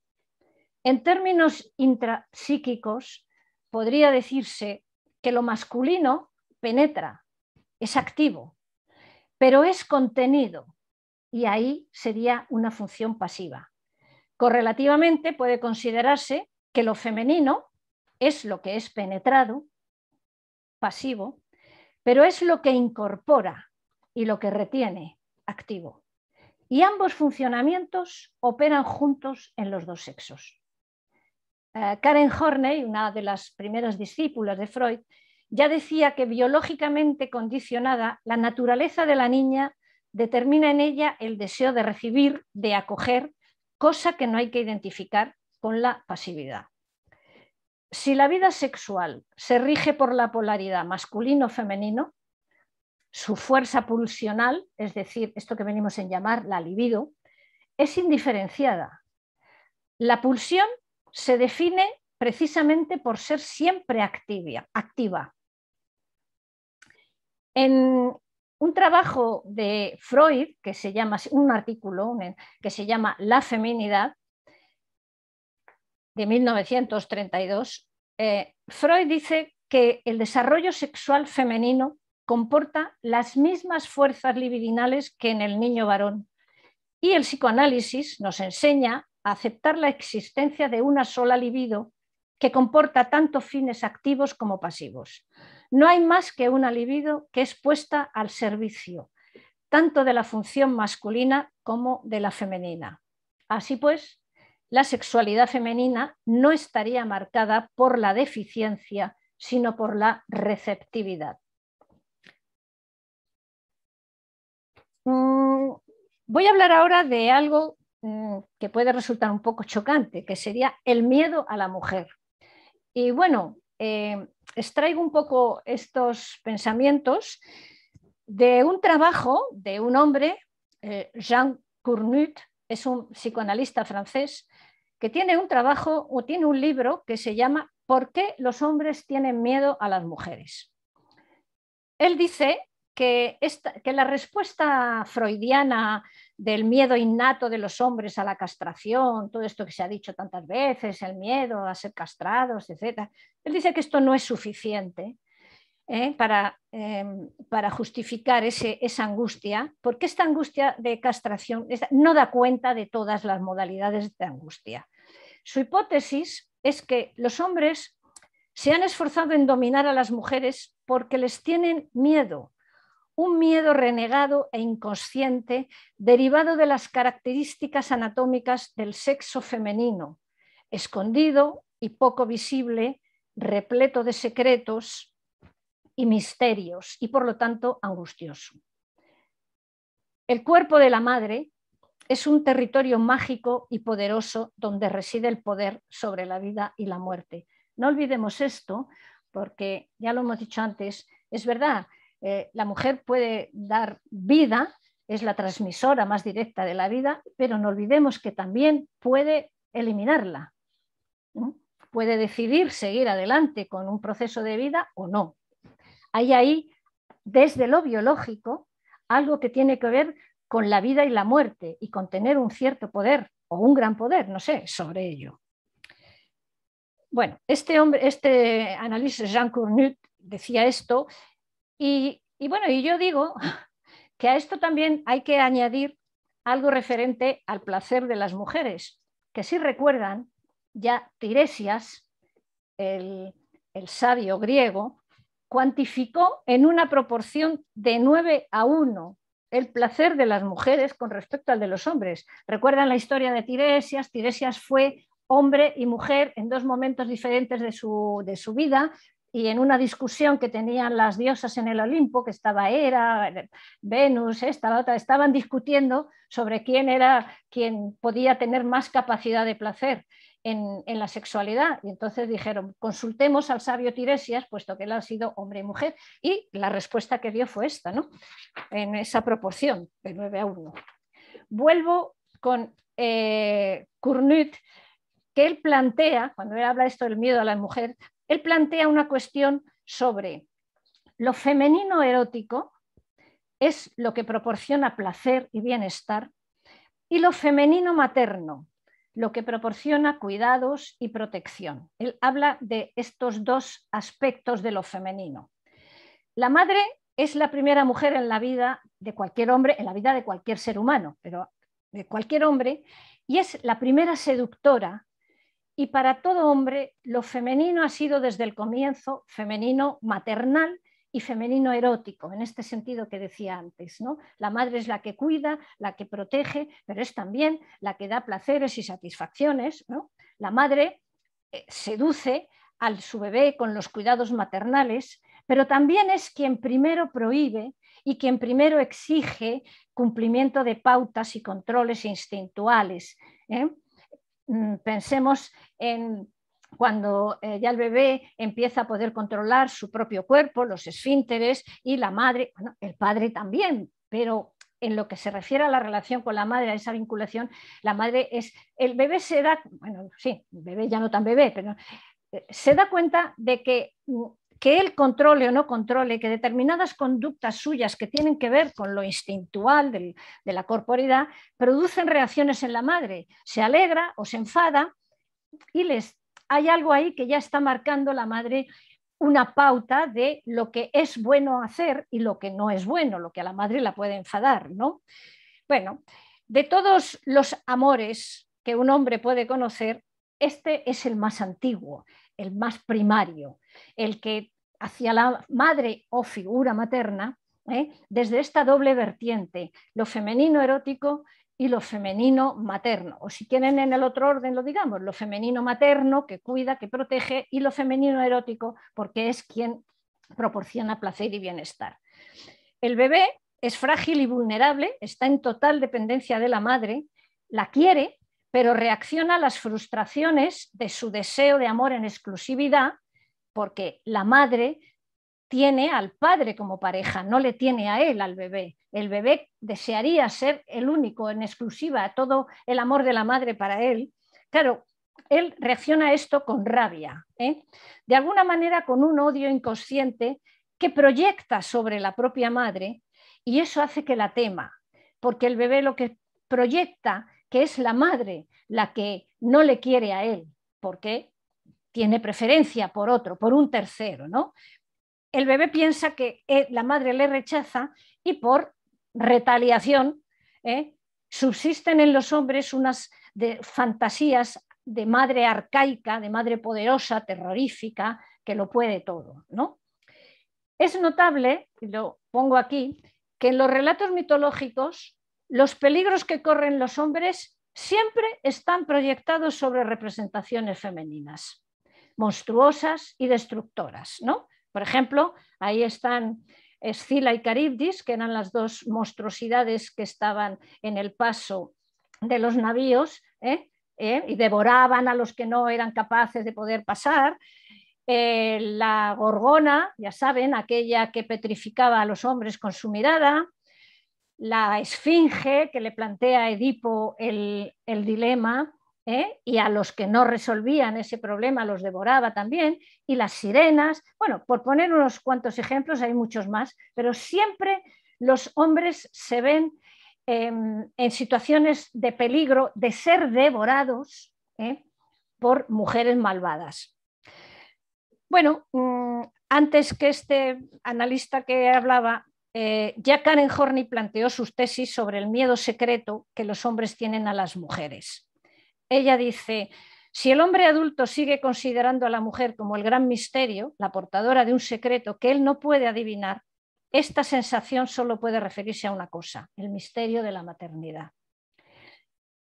Speaker 2: En términos intrapsíquicos, podría decirse que lo masculino penetra, es activo, pero es contenido y ahí sería una función pasiva. Correlativamente puede considerarse que lo femenino es lo que es penetrado, pasivo, pero es lo que incorpora y lo que retiene, activo. Y ambos funcionamientos operan juntos en los dos sexos. Eh, Karen Horney, una de las primeras discípulas de Freud, ya decía que biológicamente condicionada, la naturaleza de la niña determina en ella el deseo de recibir, de acoger, cosa que no hay que identificar con la pasividad. Si la vida sexual se rige por la polaridad masculino-femenino, su fuerza pulsional, es decir, esto que venimos en llamar la libido, es indiferenciada. La pulsión se define precisamente por ser siempre activa. En un trabajo de Freud, que se llama, un artículo que se llama La feminidad, de 1932, eh, Freud dice que el desarrollo sexual femenino comporta las mismas fuerzas libidinales que en el niño varón. Y el psicoanálisis nos enseña a aceptar la existencia de una sola libido que comporta tanto fines activos como pasivos. No hay más que una libido que es puesta al servicio, tanto de la función masculina como de la femenina. Así pues, la sexualidad femenina no estaría marcada por la deficiencia, sino por la receptividad. Mm, voy a hablar ahora de algo mm, que puede resultar un poco chocante, que sería el miedo a la mujer. Y bueno, eh, extraigo un poco estos pensamientos de un trabajo de un hombre, eh, Jean Cournut, es un psicoanalista francés, que tiene un trabajo o tiene un libro que se llama ¿Por qué los hombres tienen miedo a las mujeres? Él dice que, que la respuesta freudiana del miedo innato de los hombres a la castración, todo esto que se ha dicho tantas veces, el miedo a ser castrados, etc. Él dice que esto no es suficiente ¿eh? em, Para, justificar ese, esa angustia, porque esta angustia de castración no da cuenta de todas las modalidades de angustia. Su hipótesis es que los hombres se han esforzado en dominar a las mujeres porque les tienen miedo un miedo renegado e inconsciente derivado de las características anatómicas del sexo femenino, escondido y poco visible, repleto de secretos y misterios y por lo tanto angustioso. El cuerpo de la madre es un territorio mágico y poderoso donde reside el poder sobre la vida y la muerte. No olvidemos esto porque, ya lo hemos dicho antes, es verdad eh, la mujer puede dar vida, es la transmisora más directa de la vida, pero no olvidemos que también puede eliminarla. Puede decidir seguir adelante con un proceso de vida o no. Hay ahí, desde lo biológico, algo que tiene que ver con la vida y la muerte y con tener un cierto poder o un gran poder, no sé, sobre ello. Bueno, este hombre, este analista Jean Cournut decía esto y, bueno, y yo digo que a esto también hay que añadir algo referente al placer de las mujeres, que si recuerdan, ya Tiresias, el, sabio griego, cuantificó en una proporción de 9 a 1 el placer de las mujeres con respecto al de los hombres. ¿Recuerdan la historia de Tiresias? Tiresias fue hombre y mujer en dos momentos diferentes de su vida, y en una discusión que tenían las diosas en el Olimpo, que estaba Hera, Venus, esta, otra, estaban discutiendo sobre quién era quien podía tener más capacidad de placer en, la sexualidad. Y entonces dijeron, consultemos al sabio Tiresias, puesto que él ha sido hombre y mujer. Y la respuesta que dio fue esta, ¿no? En esa proporción, de 9 a 1. Vuelvo con eh, que él plantea, cuando él habla esto del miedo a la mujer, él plantea una cuestión sobre lo femenino erótico es lo que proporciona placer y bienestar y lo femenino materno, lo que proporciona cuidados y protección. Él habla de estos dos aspectos de lo femenino. La madre es la primera mujer en la vida de cualquier hombre, en la vida de cualquier ser humano, pero de cualquier hombre, y es la primera seductora y para todo hombre lo femenino ha sido desde el comienzo femenino maternal y femenino erótico, en este sentido que decía antes. ¿no? La madre es la que cuida, la que protege, pero es también la que da placeres y satisfacciones. ¿no? La madre eh, seduce a su bebé con los cuidados maternales, pero también es quien primero prohíbe y quien primero exige cumplimiento de pautas y controles instintuales. ¿eh? Mm, pensemos en cuando eh, ya el bebé empieza a poder controlar su propio cuerpo, los esfínteres y la madre, bueno, el padre también, pero en lo que se refiere a la relación con la madre, a esa vinculación, la madre es, el bebé se da, bueno, sí, el bebé ya no tan bebé, pero eh, se da cuenta de que mm, que él controle o no controle, que determinadas conductas suyas que tienen que ver con lo instintual de la corporidad producen reacciones en la madre. Se alegra o se enfada y les, hay algo ahí que ya está marcando la madre una pauta de lo que es bueno hacer y lo que no es bueno, lo que a la madre la puede enfadar, ¿no? Bueno, de todos los amores que un hombre puede conocer, este es el más antiguo, el más primario, el que hacia la madre o figura materna, ¿eh? desde esta doble vertiente, lo femenino erótico y lo femenino materno, o si quieren en el otro orden lo digamos, lo femenino materno que cuida, que protege, y lo femenino erótico porque es quien proporciona placer y bienestar. El bebé es frágil y vulnerable, está en total dependencia de la madre, la quiere, pero reacciona a las frustraciones de su deseo de amor en exclusividad, porque la madre tiene al padre como pareja, no le tiene a él, al bebé. El bebé desearía ser el único, en exclusiva, todo el amor de la madre para él. Claro, él reacciona a esto con rabia, ¿eh? de alguna manera con un odio inconsciente que proyecta sobre la propia madre y eso hace que la tema, porque el bebé lo que proyecta que es la madre la que no le quiere a él, porque tiene preferencia por otro, por un tercero, ¿no? El bebé piensa que eh, la madre le rechaza y por retaliación ¿eh? subsisten en los hombres unas de fantasías de madre arcaica, de madre poderosa, terrorífica, que lo puede todo, ¿no? Es notable, y lo pongo aquí, que en los relatos mitológicos los peligros que corren los hombres siempre están proyectados sobre representaciones femeninas, monstruosas y destructoras. ¿no? Por ejemplo, ahí están Escila y Caribdis, que eran las dos monstruosidades que estaban en el paso de los navíos ¿eh? ¿Eh? y devoraban a los que no eran capaces de poder pasar. Eh, la gorgona, ya saben, aquella que petrificaba a los hombres con su mirada, la esfinge que le plantea a Edipo el, dilema ¿eh? y a los que no resolvían ese problema los devoraba también, y las sirenas, bueno, por poner unos cuantos ejemplos, hay muchos más, pero siempre los hombres se ven em, en situaciones de peligro de ser devorados ¿eh? por mujeres malvadas. Bueno, mm, antes que este analista que hablaba eh, ya Karen Horney planteó sus tesis sobre el miedo secreto que los hombres tienen a las mujeres. Ella dice, si el hombre adulto sigue considerando a la mujer como el gran misterio, la portadora de un secreto que él no puede adivinar, esta sensación solo puede referirse a una cosa, el misterio de la maternidad.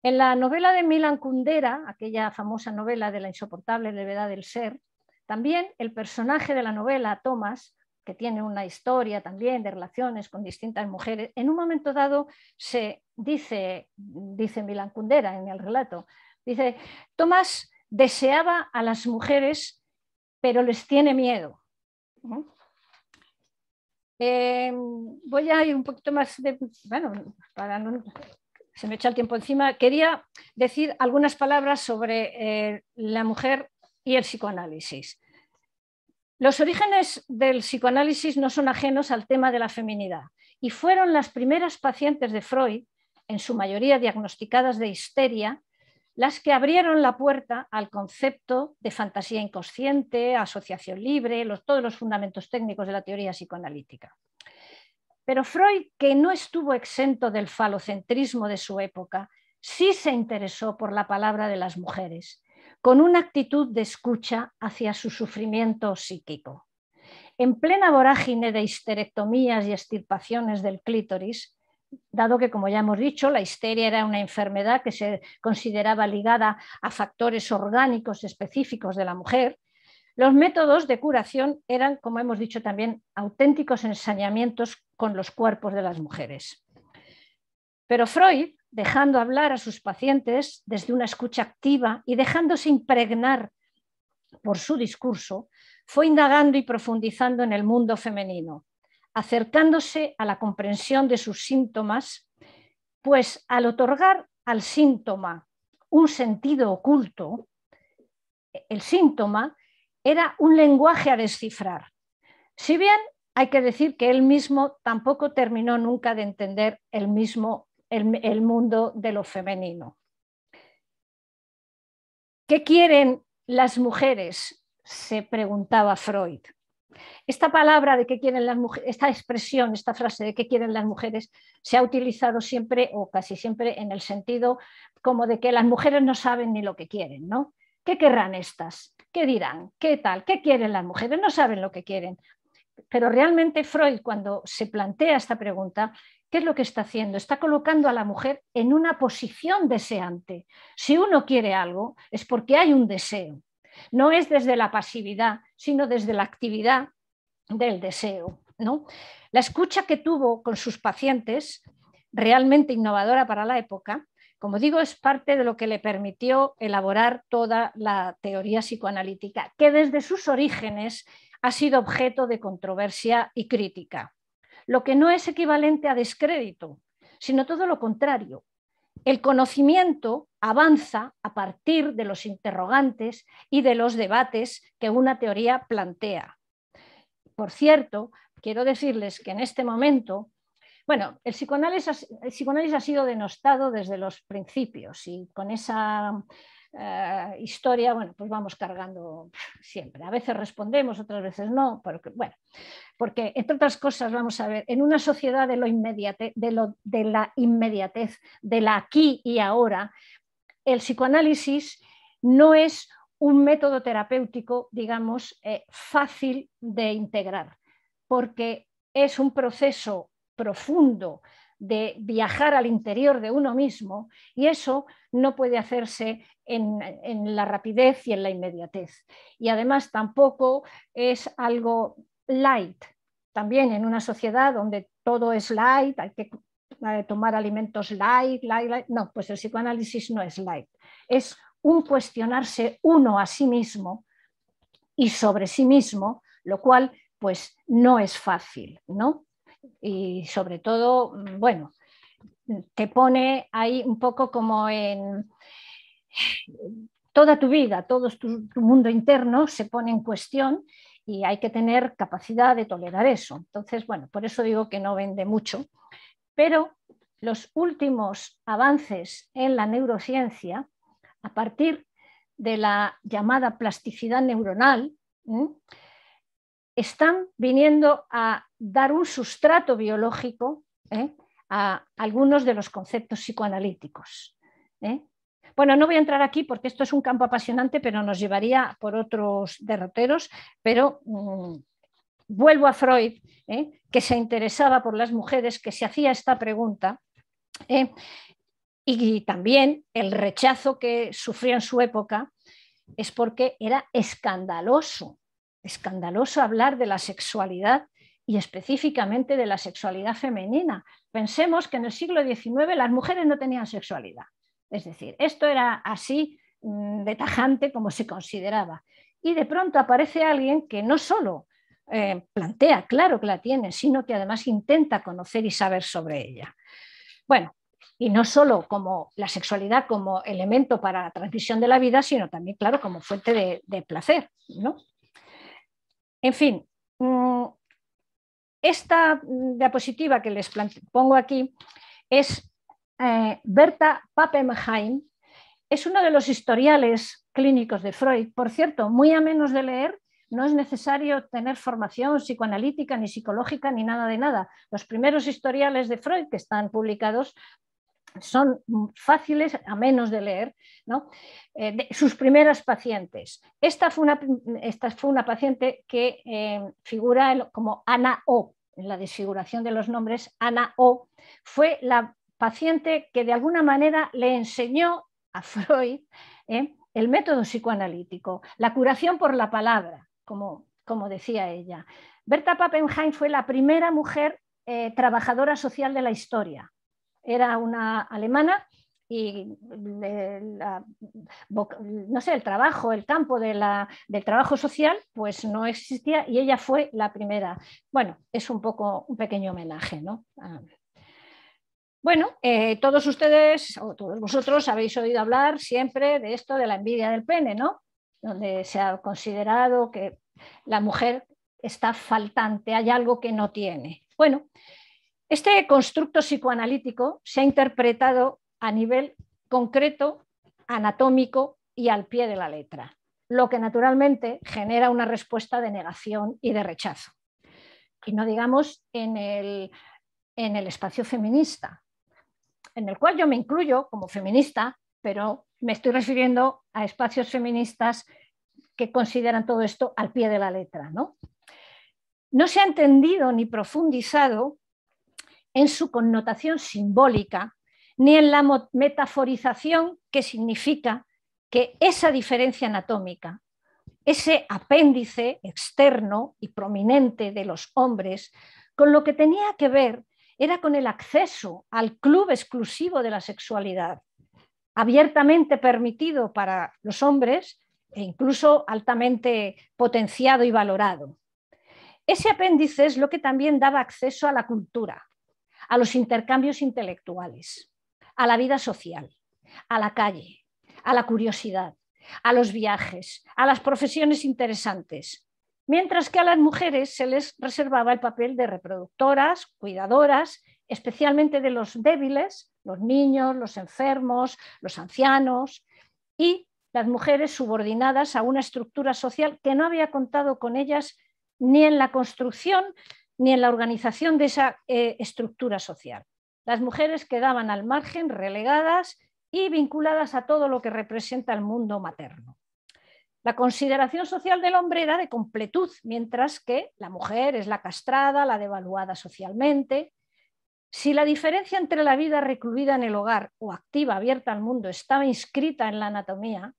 Speaker 2: En la novela de Milan Kundera, aquella famosa novela de la insoportable levedad del ser, también el personaje de la novela, Thomas, que tiene una historia también de relaciones con distintas mujeres, en un momento dado se dice, dice Milan Kundera en el relato, dice, Tomás deseaba a las mujeres, pero les tiene miedo. Em, voy a ir un poquito más bueno, para no, se me echa el tiempo encima, quería decir algunas palabras sobre eh, la mujer y el psicoanálisis. Los orígenes del psicoanálisis no son ajenos al tema de la feminidad y fueron las primeras pacientes de Freud, en su mayoría diagnosticadas de histeria, las que abrieron la puerta al concepto de fantasía inconsciente, asociación libre, todos los fundamentos técnicos de la teoría psicoanalítica. Pero Freud, que no estuvo exento del falocentrismo de su época, sí se interesó por la palabra de las mujeres con una actitud de escucha hacia su sufrimiento psíquico. En plena vorágine de histerectomías y extirpaciones del clítoris, dado que, como ya hemos dicho, la histeria era una enfermedad que se consideraba ligada a factores orgánicos específicos de la mujer, los métodos de curación eran, como hemos dicho también, auténticos ensañamientos con los cuerpos de las mujeres. Pero Freud dejando hablar a sus pacientes desde una escucha activa y dejándose impregnar por su discurso, fue indagando y profundizando en el mundo femenino, acercándose a la comprensión de sus síntomas, pues al otorgar al síntoma un sentido oculto, el síntoma era un lenguaje a descifrar. Si bien hay que decir que él mismo tampoco terminó nunca de entender el mismo el, mundo de lo femenino. ¿Qué quieren las mujeres? se preguntaba Freud. Esta palabra de qué quieren las mujeres, esta expresión, esta frase de qué quieren las mujeres, se ha utilizado siempre o casi siempre en el sentido como de que las mujeres no saben ni lo que quieren, ¿no? ¿Qué querrán estas? ¿Qué dirán? ¿Qué tal? ¿Qué quieren las mujeres? No saben lo que quieren. Pero realmente Freud, cuando se plantea esta pregunta, ¿Qué es lo que está haciendo? Está colocando a la mujer en una posición deseante. Si uno quiere algo, es porque hay un deseo. No es desde la pasividad, sino desde la actividad del deseo. ¿no? La escucha que tuvo con sus pacientes, realmente innovadora para la época, como digo, es parte de lo que le permitió elaborar toda la teoría psicoanalítica, que desde sus orígenes ha sido objeto de controversia y crítica lo que no es equivalente a descrédito, sino todo lo contrario. El conocimiento avanza a partir de los interrogantes y de los debates que una teoría plantea. Por cierto, quiero decirles que en este momento, bueno, el psicoanálisis, ha sido denostado desde los principios y con esa eh, historia, bueno, pues vamos cargando siempre. A veces respondemos, otras veces no, porque, bueno, porque entre otras cosas, vamos a ver, en una sociedad de, lo de, la inmediatez, de la aquí y ahora, el psicoanálisis no es un método terapéutico, digamos, eh, fácil de integrar, porque es un proceso profundo, de viajar al interior de uno mismo y eso no puede hacerse en, la rapidez y en la inmediatez. Y además tampoco es algo light. También en una sociedad donde todo es light, hay que eh, tomar alimentos light, light, light. No, pues el psicoanálisis no es light. Es un cuestionarse uno a sí mismo y sobre sí mismo, lo cual pues no es fácil, ¿no? y sobre todo, mm, bueno, te pone ahí un poco como en toda tu vida, todo tu, mundo interno se pone en cuestión y hay que tener capacidad de tolerar eso. Entonces, bueno, por eso digo que no vende mucho, pero los últimos avances en la neurociencia, a partir de la llamada plasticidad neuronal, están viniendo a dar un sustrato biológico ¿eh? a algunos de los conceptos psicoanalíticos. ¿eh? Bueno, no voy a entrar aquí porque esto es un campo apasionante, pero nos llevaría por otros derroteros, pero mm, vuelvo a Freud, ¿eh? que se interesaba por las mujeres, que se hacía esta pregunta, y también el rechazo que sufrió en su época es porque era escandaloso escandaloso hablar de la sexualidad y específicamente de la sexualidad femenina. Pensemos que en el siglo XIX las mujeres no tenían sexualidad. Es decir, esto era así mm, de tajante como se consideraba. Y de pronto aparece alguien que no solo eh, plantea, claro que la tiene, sino que además intenta conocer y saber sobre ella. Bueno, y no solo como la sexualidad como elemento para la transmisión de la vida, sino también, claro, como fuente de, de placer, ¿no? En fin, mm, esta diapositiva que les pongo aquí es eh, Berta Pappenheim, es uno de los historiales clínicos de Freud. Por cierto, muy a menos de leer, no es necesario tener formación psicoanalítica ni psicológica ni nada de nada. Los primeros historiales de Freud que están publicados son fáciles a menos de leer, ¿no? Eh, sus primeras pacientes. Esta fue una, paciente que eh, figura como Ana O, en la desfiguración de los nombres, Ana O fue la paciente que de alguna manera le enseñó a Freud ¿eh? el método psicoanalítico, la curación por la palabra, como, como decía ella. Berta Pappenheim fue la primera mujer trabajadora social de la historia era una alemana y no sé, el trabajo, el campo del trabajo social, pues no existía y ella fue la primera. Bueno, es un poco un pequeño homenaje, ¿no? Ah. Bueno, eh, todos ustedes o todos vosotros habéis oído hablar siempre de esto de la envidia del pene, ¿no? Donde se ha considerado que la mujer está faltante, hay algo que no tiene. Bueno, este constructo psicoanalítico se ha interpretado a nivel concreto, anatómico y al pie de la letra, lo que naturalmente genera una respuesta de negación y de rechazo. Y no digamos en el, espacio feminista, en el cual yo me incluyo como feminista, pero me estoy refiriendo a espacios feministas que consideran todo esto al pie de la letra. No, no se ha entendido ni profundizado en su connotación simbólica, ni en la metaforización que significa que esa diferencia anatómica, ese apéndice externo y prominente de los hombres, con lo que tenía que ver era con el acceso al club exclusivo de la sexualidad, abiertamente permitido para los hombres e incluso altamente potenciado y valorado. Ese apéndice es lo que también daba acceso a la cultura, a los intercambios intelectuales, a la vida social, a la calle, a la curiosidad, a los viajes, a las profesiones interesantes, mientras que a las mujeres se les reservaba el papel de reproductoras, cuidadoras, especialmente de los débiles, los niños, los enfermos, los ancianos, y las mujeres subordinadas a una estructura social que no había contado con ellas ni en la construcción ni en la organización de esa eh, estructura social. Las mujeres quedaban al margen, relegadas y vinculadas a todo lo que representa el mundo materno. La consideración social del hombre era de completud, mientras que la mujer es la castrada, la devaluada socialmente. Si la diferencia entre la vida recluida en el hogar o activa, abierta al mundo, estaba inscrita en la anatomía,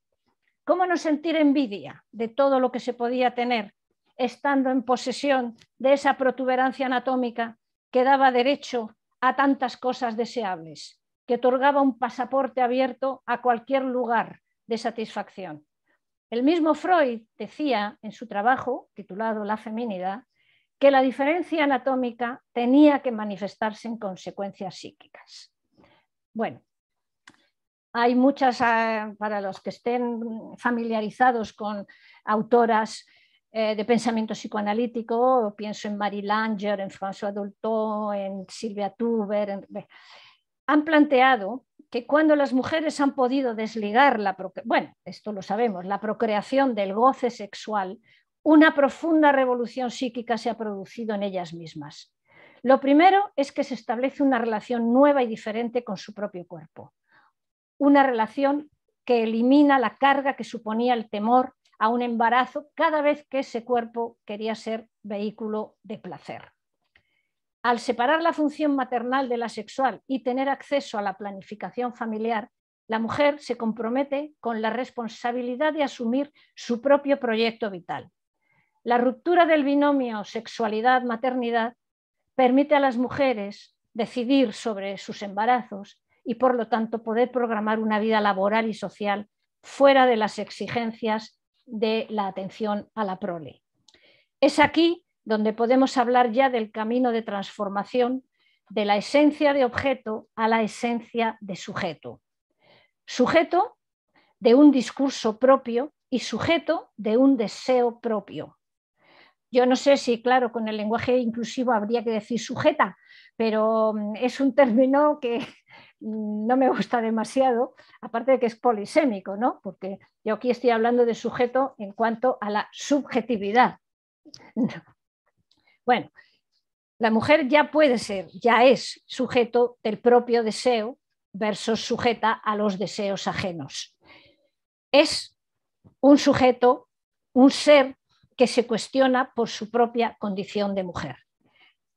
Speaker 2: ¿cómo no sentir envidia de todo lo que se podía tener estando en posesión de esa protuberancia anatómica que daba derecho a tantas cosas deseables, que otorgaba un pasaporte abierto a cualquier lugar de satisfacción. El mismo Freud decía en su trabajo, titulado La feminidad, que la diferencia anatómica tenía que manifestarse en consecuencias psíquicas. Bueno, hay muchas, ah, para los que estén familiarizados con autoras eh, de pensamiento psicoanalítico, pienso en Marie Langer, en François Dolto, en Silvia Tuber, han planteado que cuando las mujeres han podido desligar la, bueno, esto lo sabemos, la procreación del goce sexual, una profunda revolución psíquica se ha producido en ellas mismas. Lo primero es que se establece una relación nueva y diferente con su propio cuerpo, una relación que elimina la carga que suponía el temor a un embarazo cada vez que ese cuerpo quería ser vehículo de placer. Al separar la función maternal de la sexual y tener acceso a la planificación familiar, la mujer se compromete con la responsabilidad de asumir su propio proyecto vital. La ruptura del binomio sexualidad-maternidad permite a las mujeres decidir sobre sus embarazos y por lo tanto poder programar una vida laboral y social fuera de las exigencias de la atención a la prole. Es aquí donde podemos hablar ya del camino de transformación de la esencia de objeto a la esencia de sujeto. Sujeto de un discurso propio y sujeto de un deseo propio. Yo no sé si, claro, con el lenguaje inclusivo habría que decir sujeta, pero mm, es un término que Mm, no me gusta demasiado, aparte de que es polisémico, ¿no? Porque yo aquí estoy hablando de sujeto en cuanto a la subjetividad. Bueno, la mujer ya puede ser, ya es sujeto del propio deseo versus sujeta a los deseos ajenos. Es un sujeto, un ser que se cuestiona por su propia condición de mujer.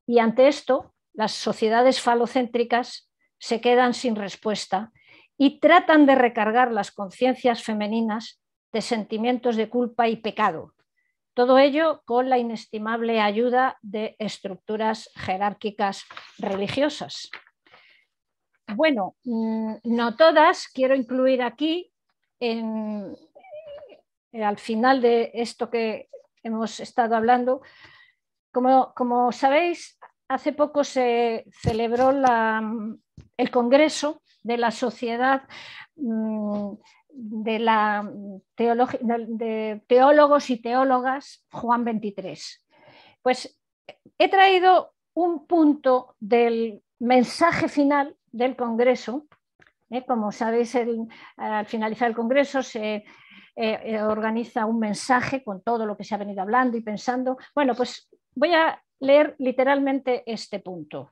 Speaker 2: Y ante esto, las sociedades falocéntricas se quedan sin respuesta y tratan de recargar las conciencias femeninas de sentimientos de culpa y pecado. Todo ello con la inestimable ayuda de estructuras jerárquicas religiosas. Bueno, mm, no todas, quiero incluir aquí, en, eh, al final de esto que hemos estado hablando, como, como sabéis, hace poco se celebró la el Congreso de la Sociedad mm, de, Teólogos y Teólogas Juan 23. Pues he traído un punto del mensaje final del Congreso. ¿eh? Como sabéis, al finalizar el Congreso se eh, eh, organiza un mensaje con todo lo que se ha venido hablando y pensando. Bueno, pues voy a leer literalmente este punto.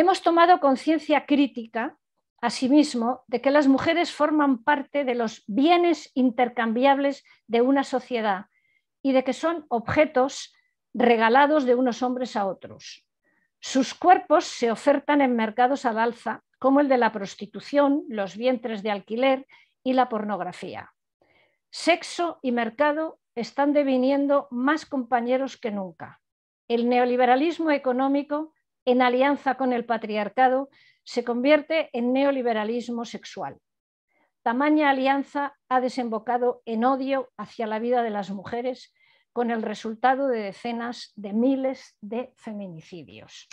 Speaker 2: Hemos tomado conciencia crítica, asimismo, de que las mujeres forman parte de los bienes intercambiables de una sociedad y de que son objetos regalados de unos hombres a otros. Sus cuerpos se ofertan en mercados al alza, como el de la prostitución, los vientres de alquiler y la pornografía. Sexo y mercado están deviniendo más compañeros que nunca. El neoliberalismo económico en alianza con el patriarcado, se convierte en neoliberalismo sexual. Tamaña alianza ha desembocado en odio hacia la vida de las mujeres, con el resultado de decenas de miles de feminicidios.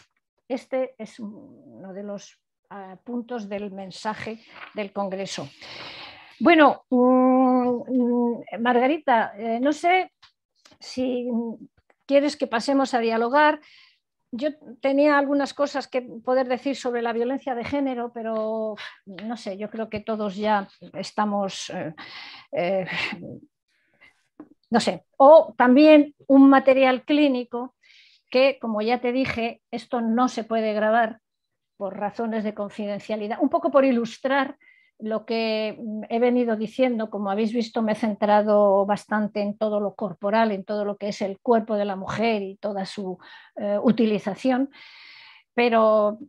Speaker 2: Este es uno de los ah, puntos del mensaje del Congreso. Bueno, mm, mm, Margarita, eh, no sé si quieres que pasemos a dialogar yo tenía algunas cosas que poder decir sobre la violencia de género, pero no sé, yo creo que todos ya estamos, eh, eh, no sé, o también un material clínico que, como ya te dije, esto no se puede grabar por razones de confidencialidad, un poco por ilustrar lo que mm, he venido diciendo, como habéis visto, me he centrado bastante en todo lo corporal, en todo lo que es el cuerpo de la mujer y toda su eh, utilización, pero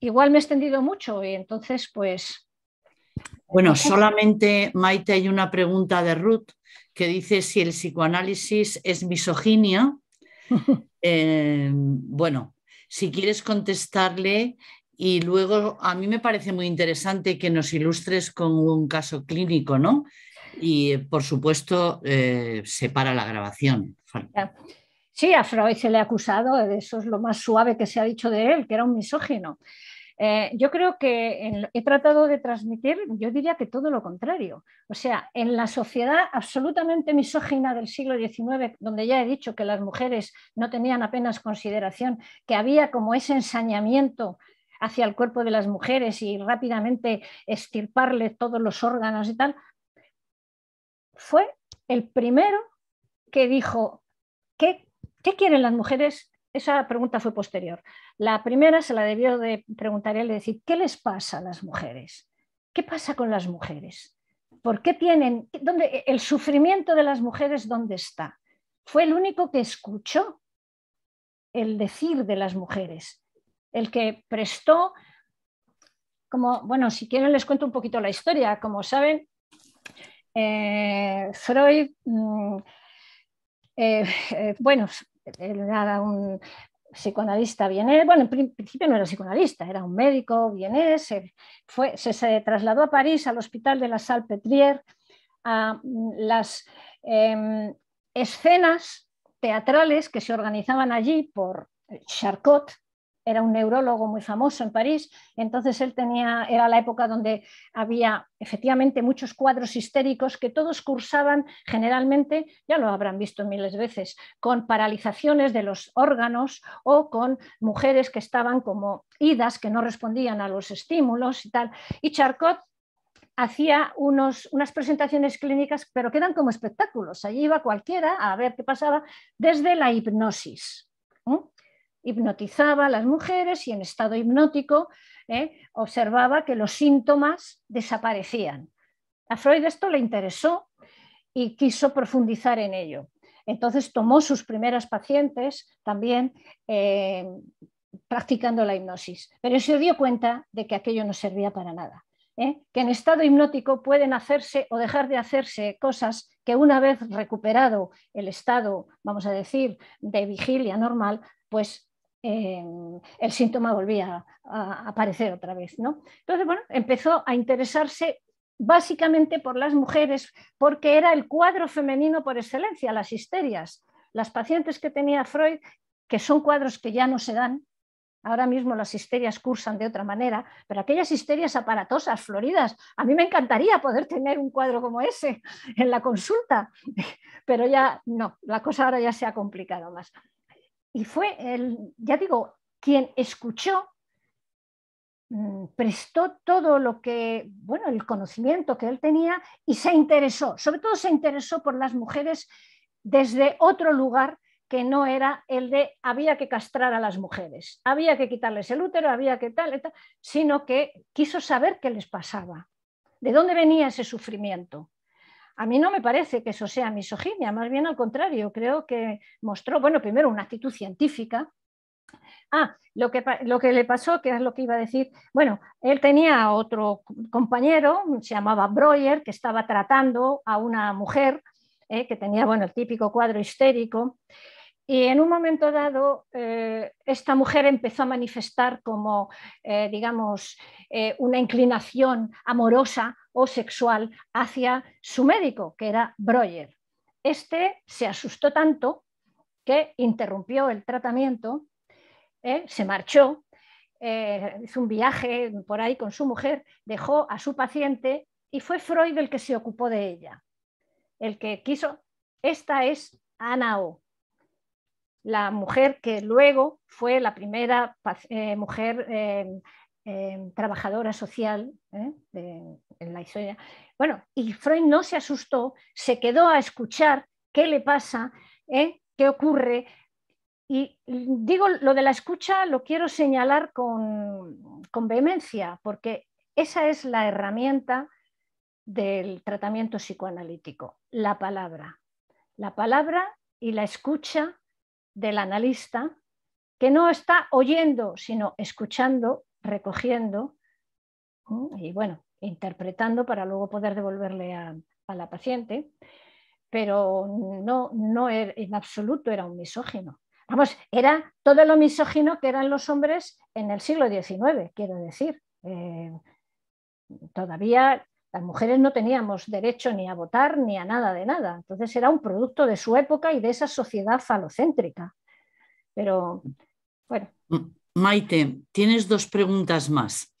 Speaker 2: igual me he extendido mucho y entonces pues...
Speaker 1: Bueno, solamente Maite hay una pregunta de Ruth que dice si el psicoanálisis es misoginia. Eh, bueno, si quieres contestarle y luego a mí me parece muy interesante que nos ilustres con un caso clínico, ¿no? Y por supuesto eh, se para la grabación.
Speaker 2: Sí, a Freud se le ha acusado, eso es lo más suave que se ha dicho de él, que era un misógino. Eh, yo creo que he tratado de transmitir, yo diría que todo lo contrario. O sea, en la sociedad absolutamente misógina del siglo XIX, donde ya he dicho que las mujeres no tenían apenas consideración, que había como ese ensañamiento hacia el cuerpo de las mujeres y rápidamente estirparle todos los órganos y tal, fue el primero que dijo, ¿qué, qué quieren las mujeres? Esa pregunta fue posterior. La primera se la debió de preguntar él decir, ¿qué les pasa a las mujeres? ¿Qué pasa con las mujeres? ¿Por qué tienen, dónde, el sufrimiento de las mujeres, dónde está? Fue el único que escuchó el decir de las mujeres el que prestó, como, bueno, si quieren les cuento un poquito la historia. Como saben, eh, Freud, mm, eh, eh, bueno, era un psicoanalista vienés, bueno, en principio no era psicoanalista, era un médico vienés, se, se, trasladó a París al hospital de la Salpêtrière a mm, las em, escenas teatrales que se organizaban allí por Charcot, era un neurólogo muy famoso en París, entonces él tenía, era la época donde había efectivamente muchos cuadros histéricos que todos cursaban generalmente, ya lo habrán visto miles de veces, con paralizaciones de los órganos o con mujeres que estaban como idas, que no respondían a los estímulos y tal. Y Charcot hacía unos, unas presentaciones clínicas, pero quedan como espectáculos. Allí iba cualquiera a ver qué pasaba desde la hipnosis hipnotizaba a las mujeres y en estado hipnótico ¿eh? observaba que los síntomas desaparecían. A Freud esto le interesó y quiso profundizar en ello. Entonces tomó sus primeras pacientes también eh, practicando la hipnosis, pero se dio cuenta de que aquello no servía para nada. ¿eh? que en estado hipnótico pueden hacerse o dejar de hacerse cosas que una vez recuperado el estado, vamos a decir, de vigilia normal, pues Em, el síntoma volvía a, aparecer otra vez. ¿no? Entonces, bueno, empezó a interesarse básicamente por las mujeres porque era el cuadro femenino por excelencia, las histerias. Las pacientes que tenía Freud, que son cuadros que ya no se dan, Ahora mismo las histerias cursan de otra manera, pero aquellas histerias aparatosas, floridas, a mí me encantaría poder tener un cuadro como ese en la consulta, pero ya no, la cosa ahora ya se ha complicado más. Y fue, el, ya digo, quien escuchó mm, prestó todo lo que, bueno, el conocimiento que él tenía y se interesó, sobre todo se interesó por las mujeres desde otro lugar que no era el de había que castrar a las mujeres, había que quitarles el útero, había que tal, tal sino que quiso saber qué les pasaba, de dónde venía ese sufrimiento. A mí no me parece que eso sea misoginia, más bien al contrario, creo que mostró, bueno, primero una actitud científica. Ah, lo que, lo que le pasó, que es lo que iba a decir, bueno, él tenía otro compañero, se llamaba Breuer, que estaba tratando a una mujer eh, que tenía, bueno, el típico cuadro histérico. Y en un momento dado, eh, esta mujer empezó a manifestar como, eh, digamos, eh, una inclinación amorosa o sexual hacia su médico, que era Breuer. Este se asustó tanto que interrumpió el tratamiento, se marchó, hizo un viaje por ahí con su mujer, dejó a su paciente y fue Freud el que se ocupó de ella, el que quiso. Esta es O la mujer que luego fue la primera eh, mujer eh, eh, trabajadora social en la historia. Bueno, y Freud no se asustó, se quedó a escuchar qué le pasa, qué ocurre. Y digo lo de la escucha, lo quiero señalar con, con vehemencia, porque esa es la herramienta del tratamiento psicoanalítico, la palabra. La palabra y la escucha del analista que no está oyendo, sino escuchando, recogiendo y bueno, interpretando para luego poder devolverle a, la paciente, pero no, no era, en absoluto era un misógino. Vamos, era todo lo misógino que eran los hombres en el siglo XIX, quiero decir. Eh, todavía las mujeres no teníamos derecho ni a votar ni a nada de nada. Entonces era un producto de su época y de esa sociedad falocéntrica. Pero, bueno.
Speaker 1: Maite, tienes dos preguntas más.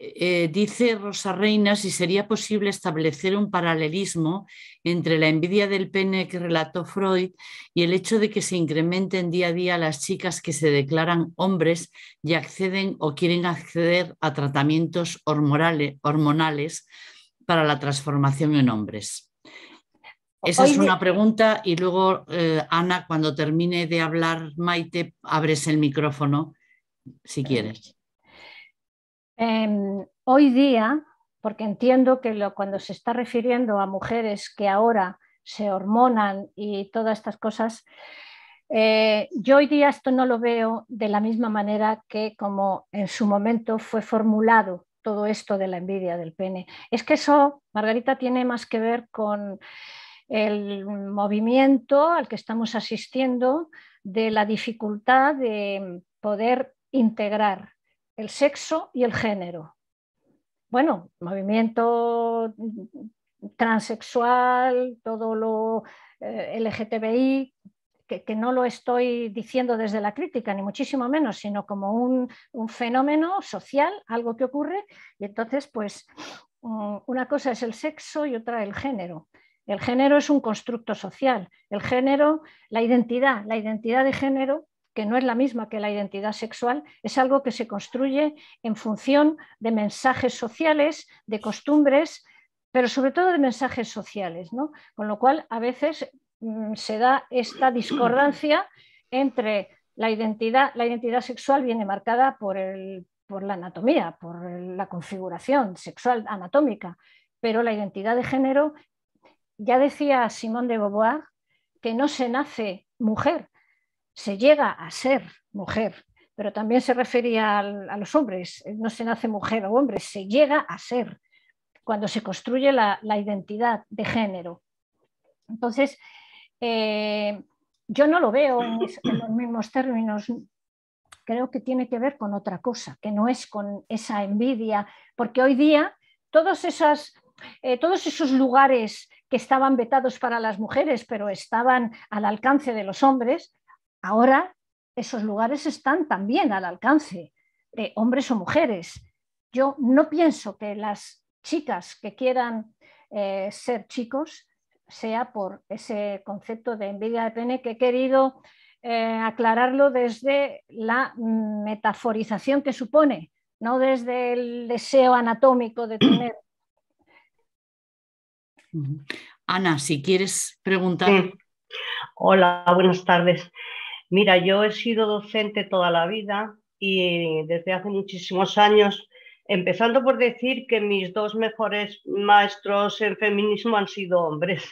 Speaker 1: Eh, eh, dice Rosa Reina si sería posible establecer un paralelismo entre la envidia del pene que relató Freud y el hecho de que se incrementen día a día las chicas que se declaran hombres y acceden o quieren acceder a tratamientos hormonales para la transformación en hombres? Esa es una pregunta y luego, eh, Ana, cuando termine de hablar, Maite, abres el micrófono si quieres.
Speaker 2: Em, hoy día, porque entiendo que cuando se está refiriendo a mujeres que ahora se hormonan y todas estas cosas, eh, yo hoy día esto no lo veo de la misma manera que como en su momento fue formulado todo esto de la envidia del pene. Es que eso, Margarita, tiene más que ver con el movimiento al que estamos asistiendo de la dificultad de poder integrar el sexo y el género. Bueno, movimiento transexual, todo lo eh, LGTBI, que, no lo estoy diciendo desde la crítica, ni muchísimo menos, sino como un, un fenómeno social, algo que ocurre, y entonces, pues, mm, una cosa es el sexo y otra el género. El género es un constructo social. El género, la identidad, la identidad de género, que no es la misma que la identidad sexual, es algo que se construye en función de mensajes sociales, de costumbres, pero sobre todo de mensajes sociales, ¿no? Con lo cual, a veces Mm, se da esta discordancia entre la identidad, la identidad sexual viene marcada por, el, por la anatomía, por la configuración sexual anatómica, pero la identidad de género, ya decía Simón de Beauvoir, que no se nace mujer, se llega a ser mujer, pero también se refería a los hombres, eh, no se nace mujer o hombre, se llega a ser cuando se construye la, la identidad de género. Entonces, eh, yo no lo veo en, los mismos términos. Creo que tiene que ver con otra cosa, que no es con esa envidia, porque hoy día todos, eh, todos esos lugares que estaban vetados para las mujeres, pero estaban al alcance de los hombres, ahora esos lugares están también al alcance de hombres o mujeres. Yo no pienso que las chicas que quieran eh, ser chicos sea por ese concepto de envidia de pene que he querido eh, aclararlo desde la metaforización que supone, no desde el deseo anatómico de tener.
Speaker 3: Ana, si quieres preguntar. Hola, buenas tardes. Mira, yo he sido docente toda la vida y desde hace muchísimos años Empezando por decir que mis dos mejores maestros en feminismo han sido hombres,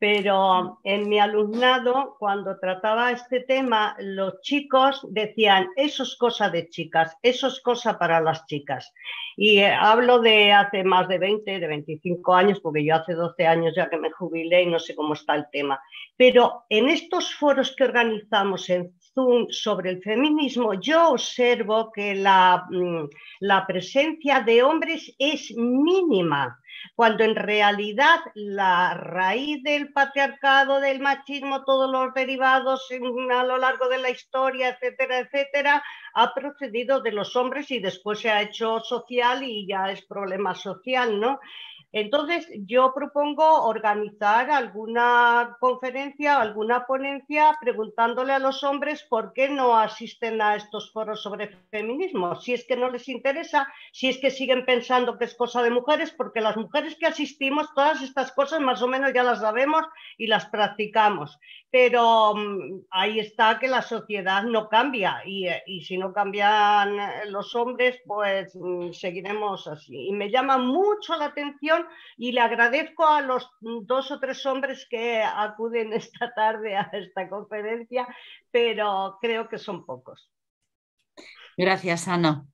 Speaker 3: pero en mi alumnado, cuando trataba este tema, los chicos decían, eso es cosa de chicas, eso es cosa para las chicas. Y eh, hablo de hace más de 20, de 25 años, porque yo hace 12 años ya que me jubilé y no sé cómo está el tema. Pero en estos foros que organizamos en sobre el feminismo, yo observo que mm, la, presencia de hombres es mínima cuando en realidad la raíz del patriarcado, del machismo, todos los derivados a lo largo de la historia, etcétera, etcétera, ha procedido de los hombres y después se ha hecho social y ya es problema social, ¿no? Entonces, yo propongo organizar alguna conferencia, alguna ponencia, preguntándole a los hombres por qué no asisten a estos foros sobre feminismo, si es que no les interesa, si es que siguen pensando que es cosa de mujeres, porque las mujeres que asistimos, todas estas cosas más o menos ya las sabemos y las practicamos pero mm, ahí está que la sociedad no cambia y, eh, si no cambian eh, los hombres, pues mm, seguiremos así. Y me llama mucho la atención y le agradezco a los mm, dos o tres hombres que acuden esta tarde a esta conferencia, pero creo que son pocos.
Speaker 2: Gracias, Ana.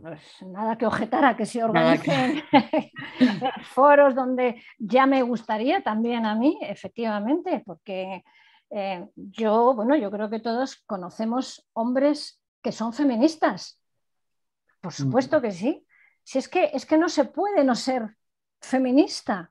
Speaker 2: Pues, nada que objetar a que se organicen foros donde ya me gustaría también a mí, efectivamente, porque eh, yo, bueno, yo creo que todos conocemos hombres que son feministas. Por mm. supuesto que sí. Si es que es que no se puede no ser feminista.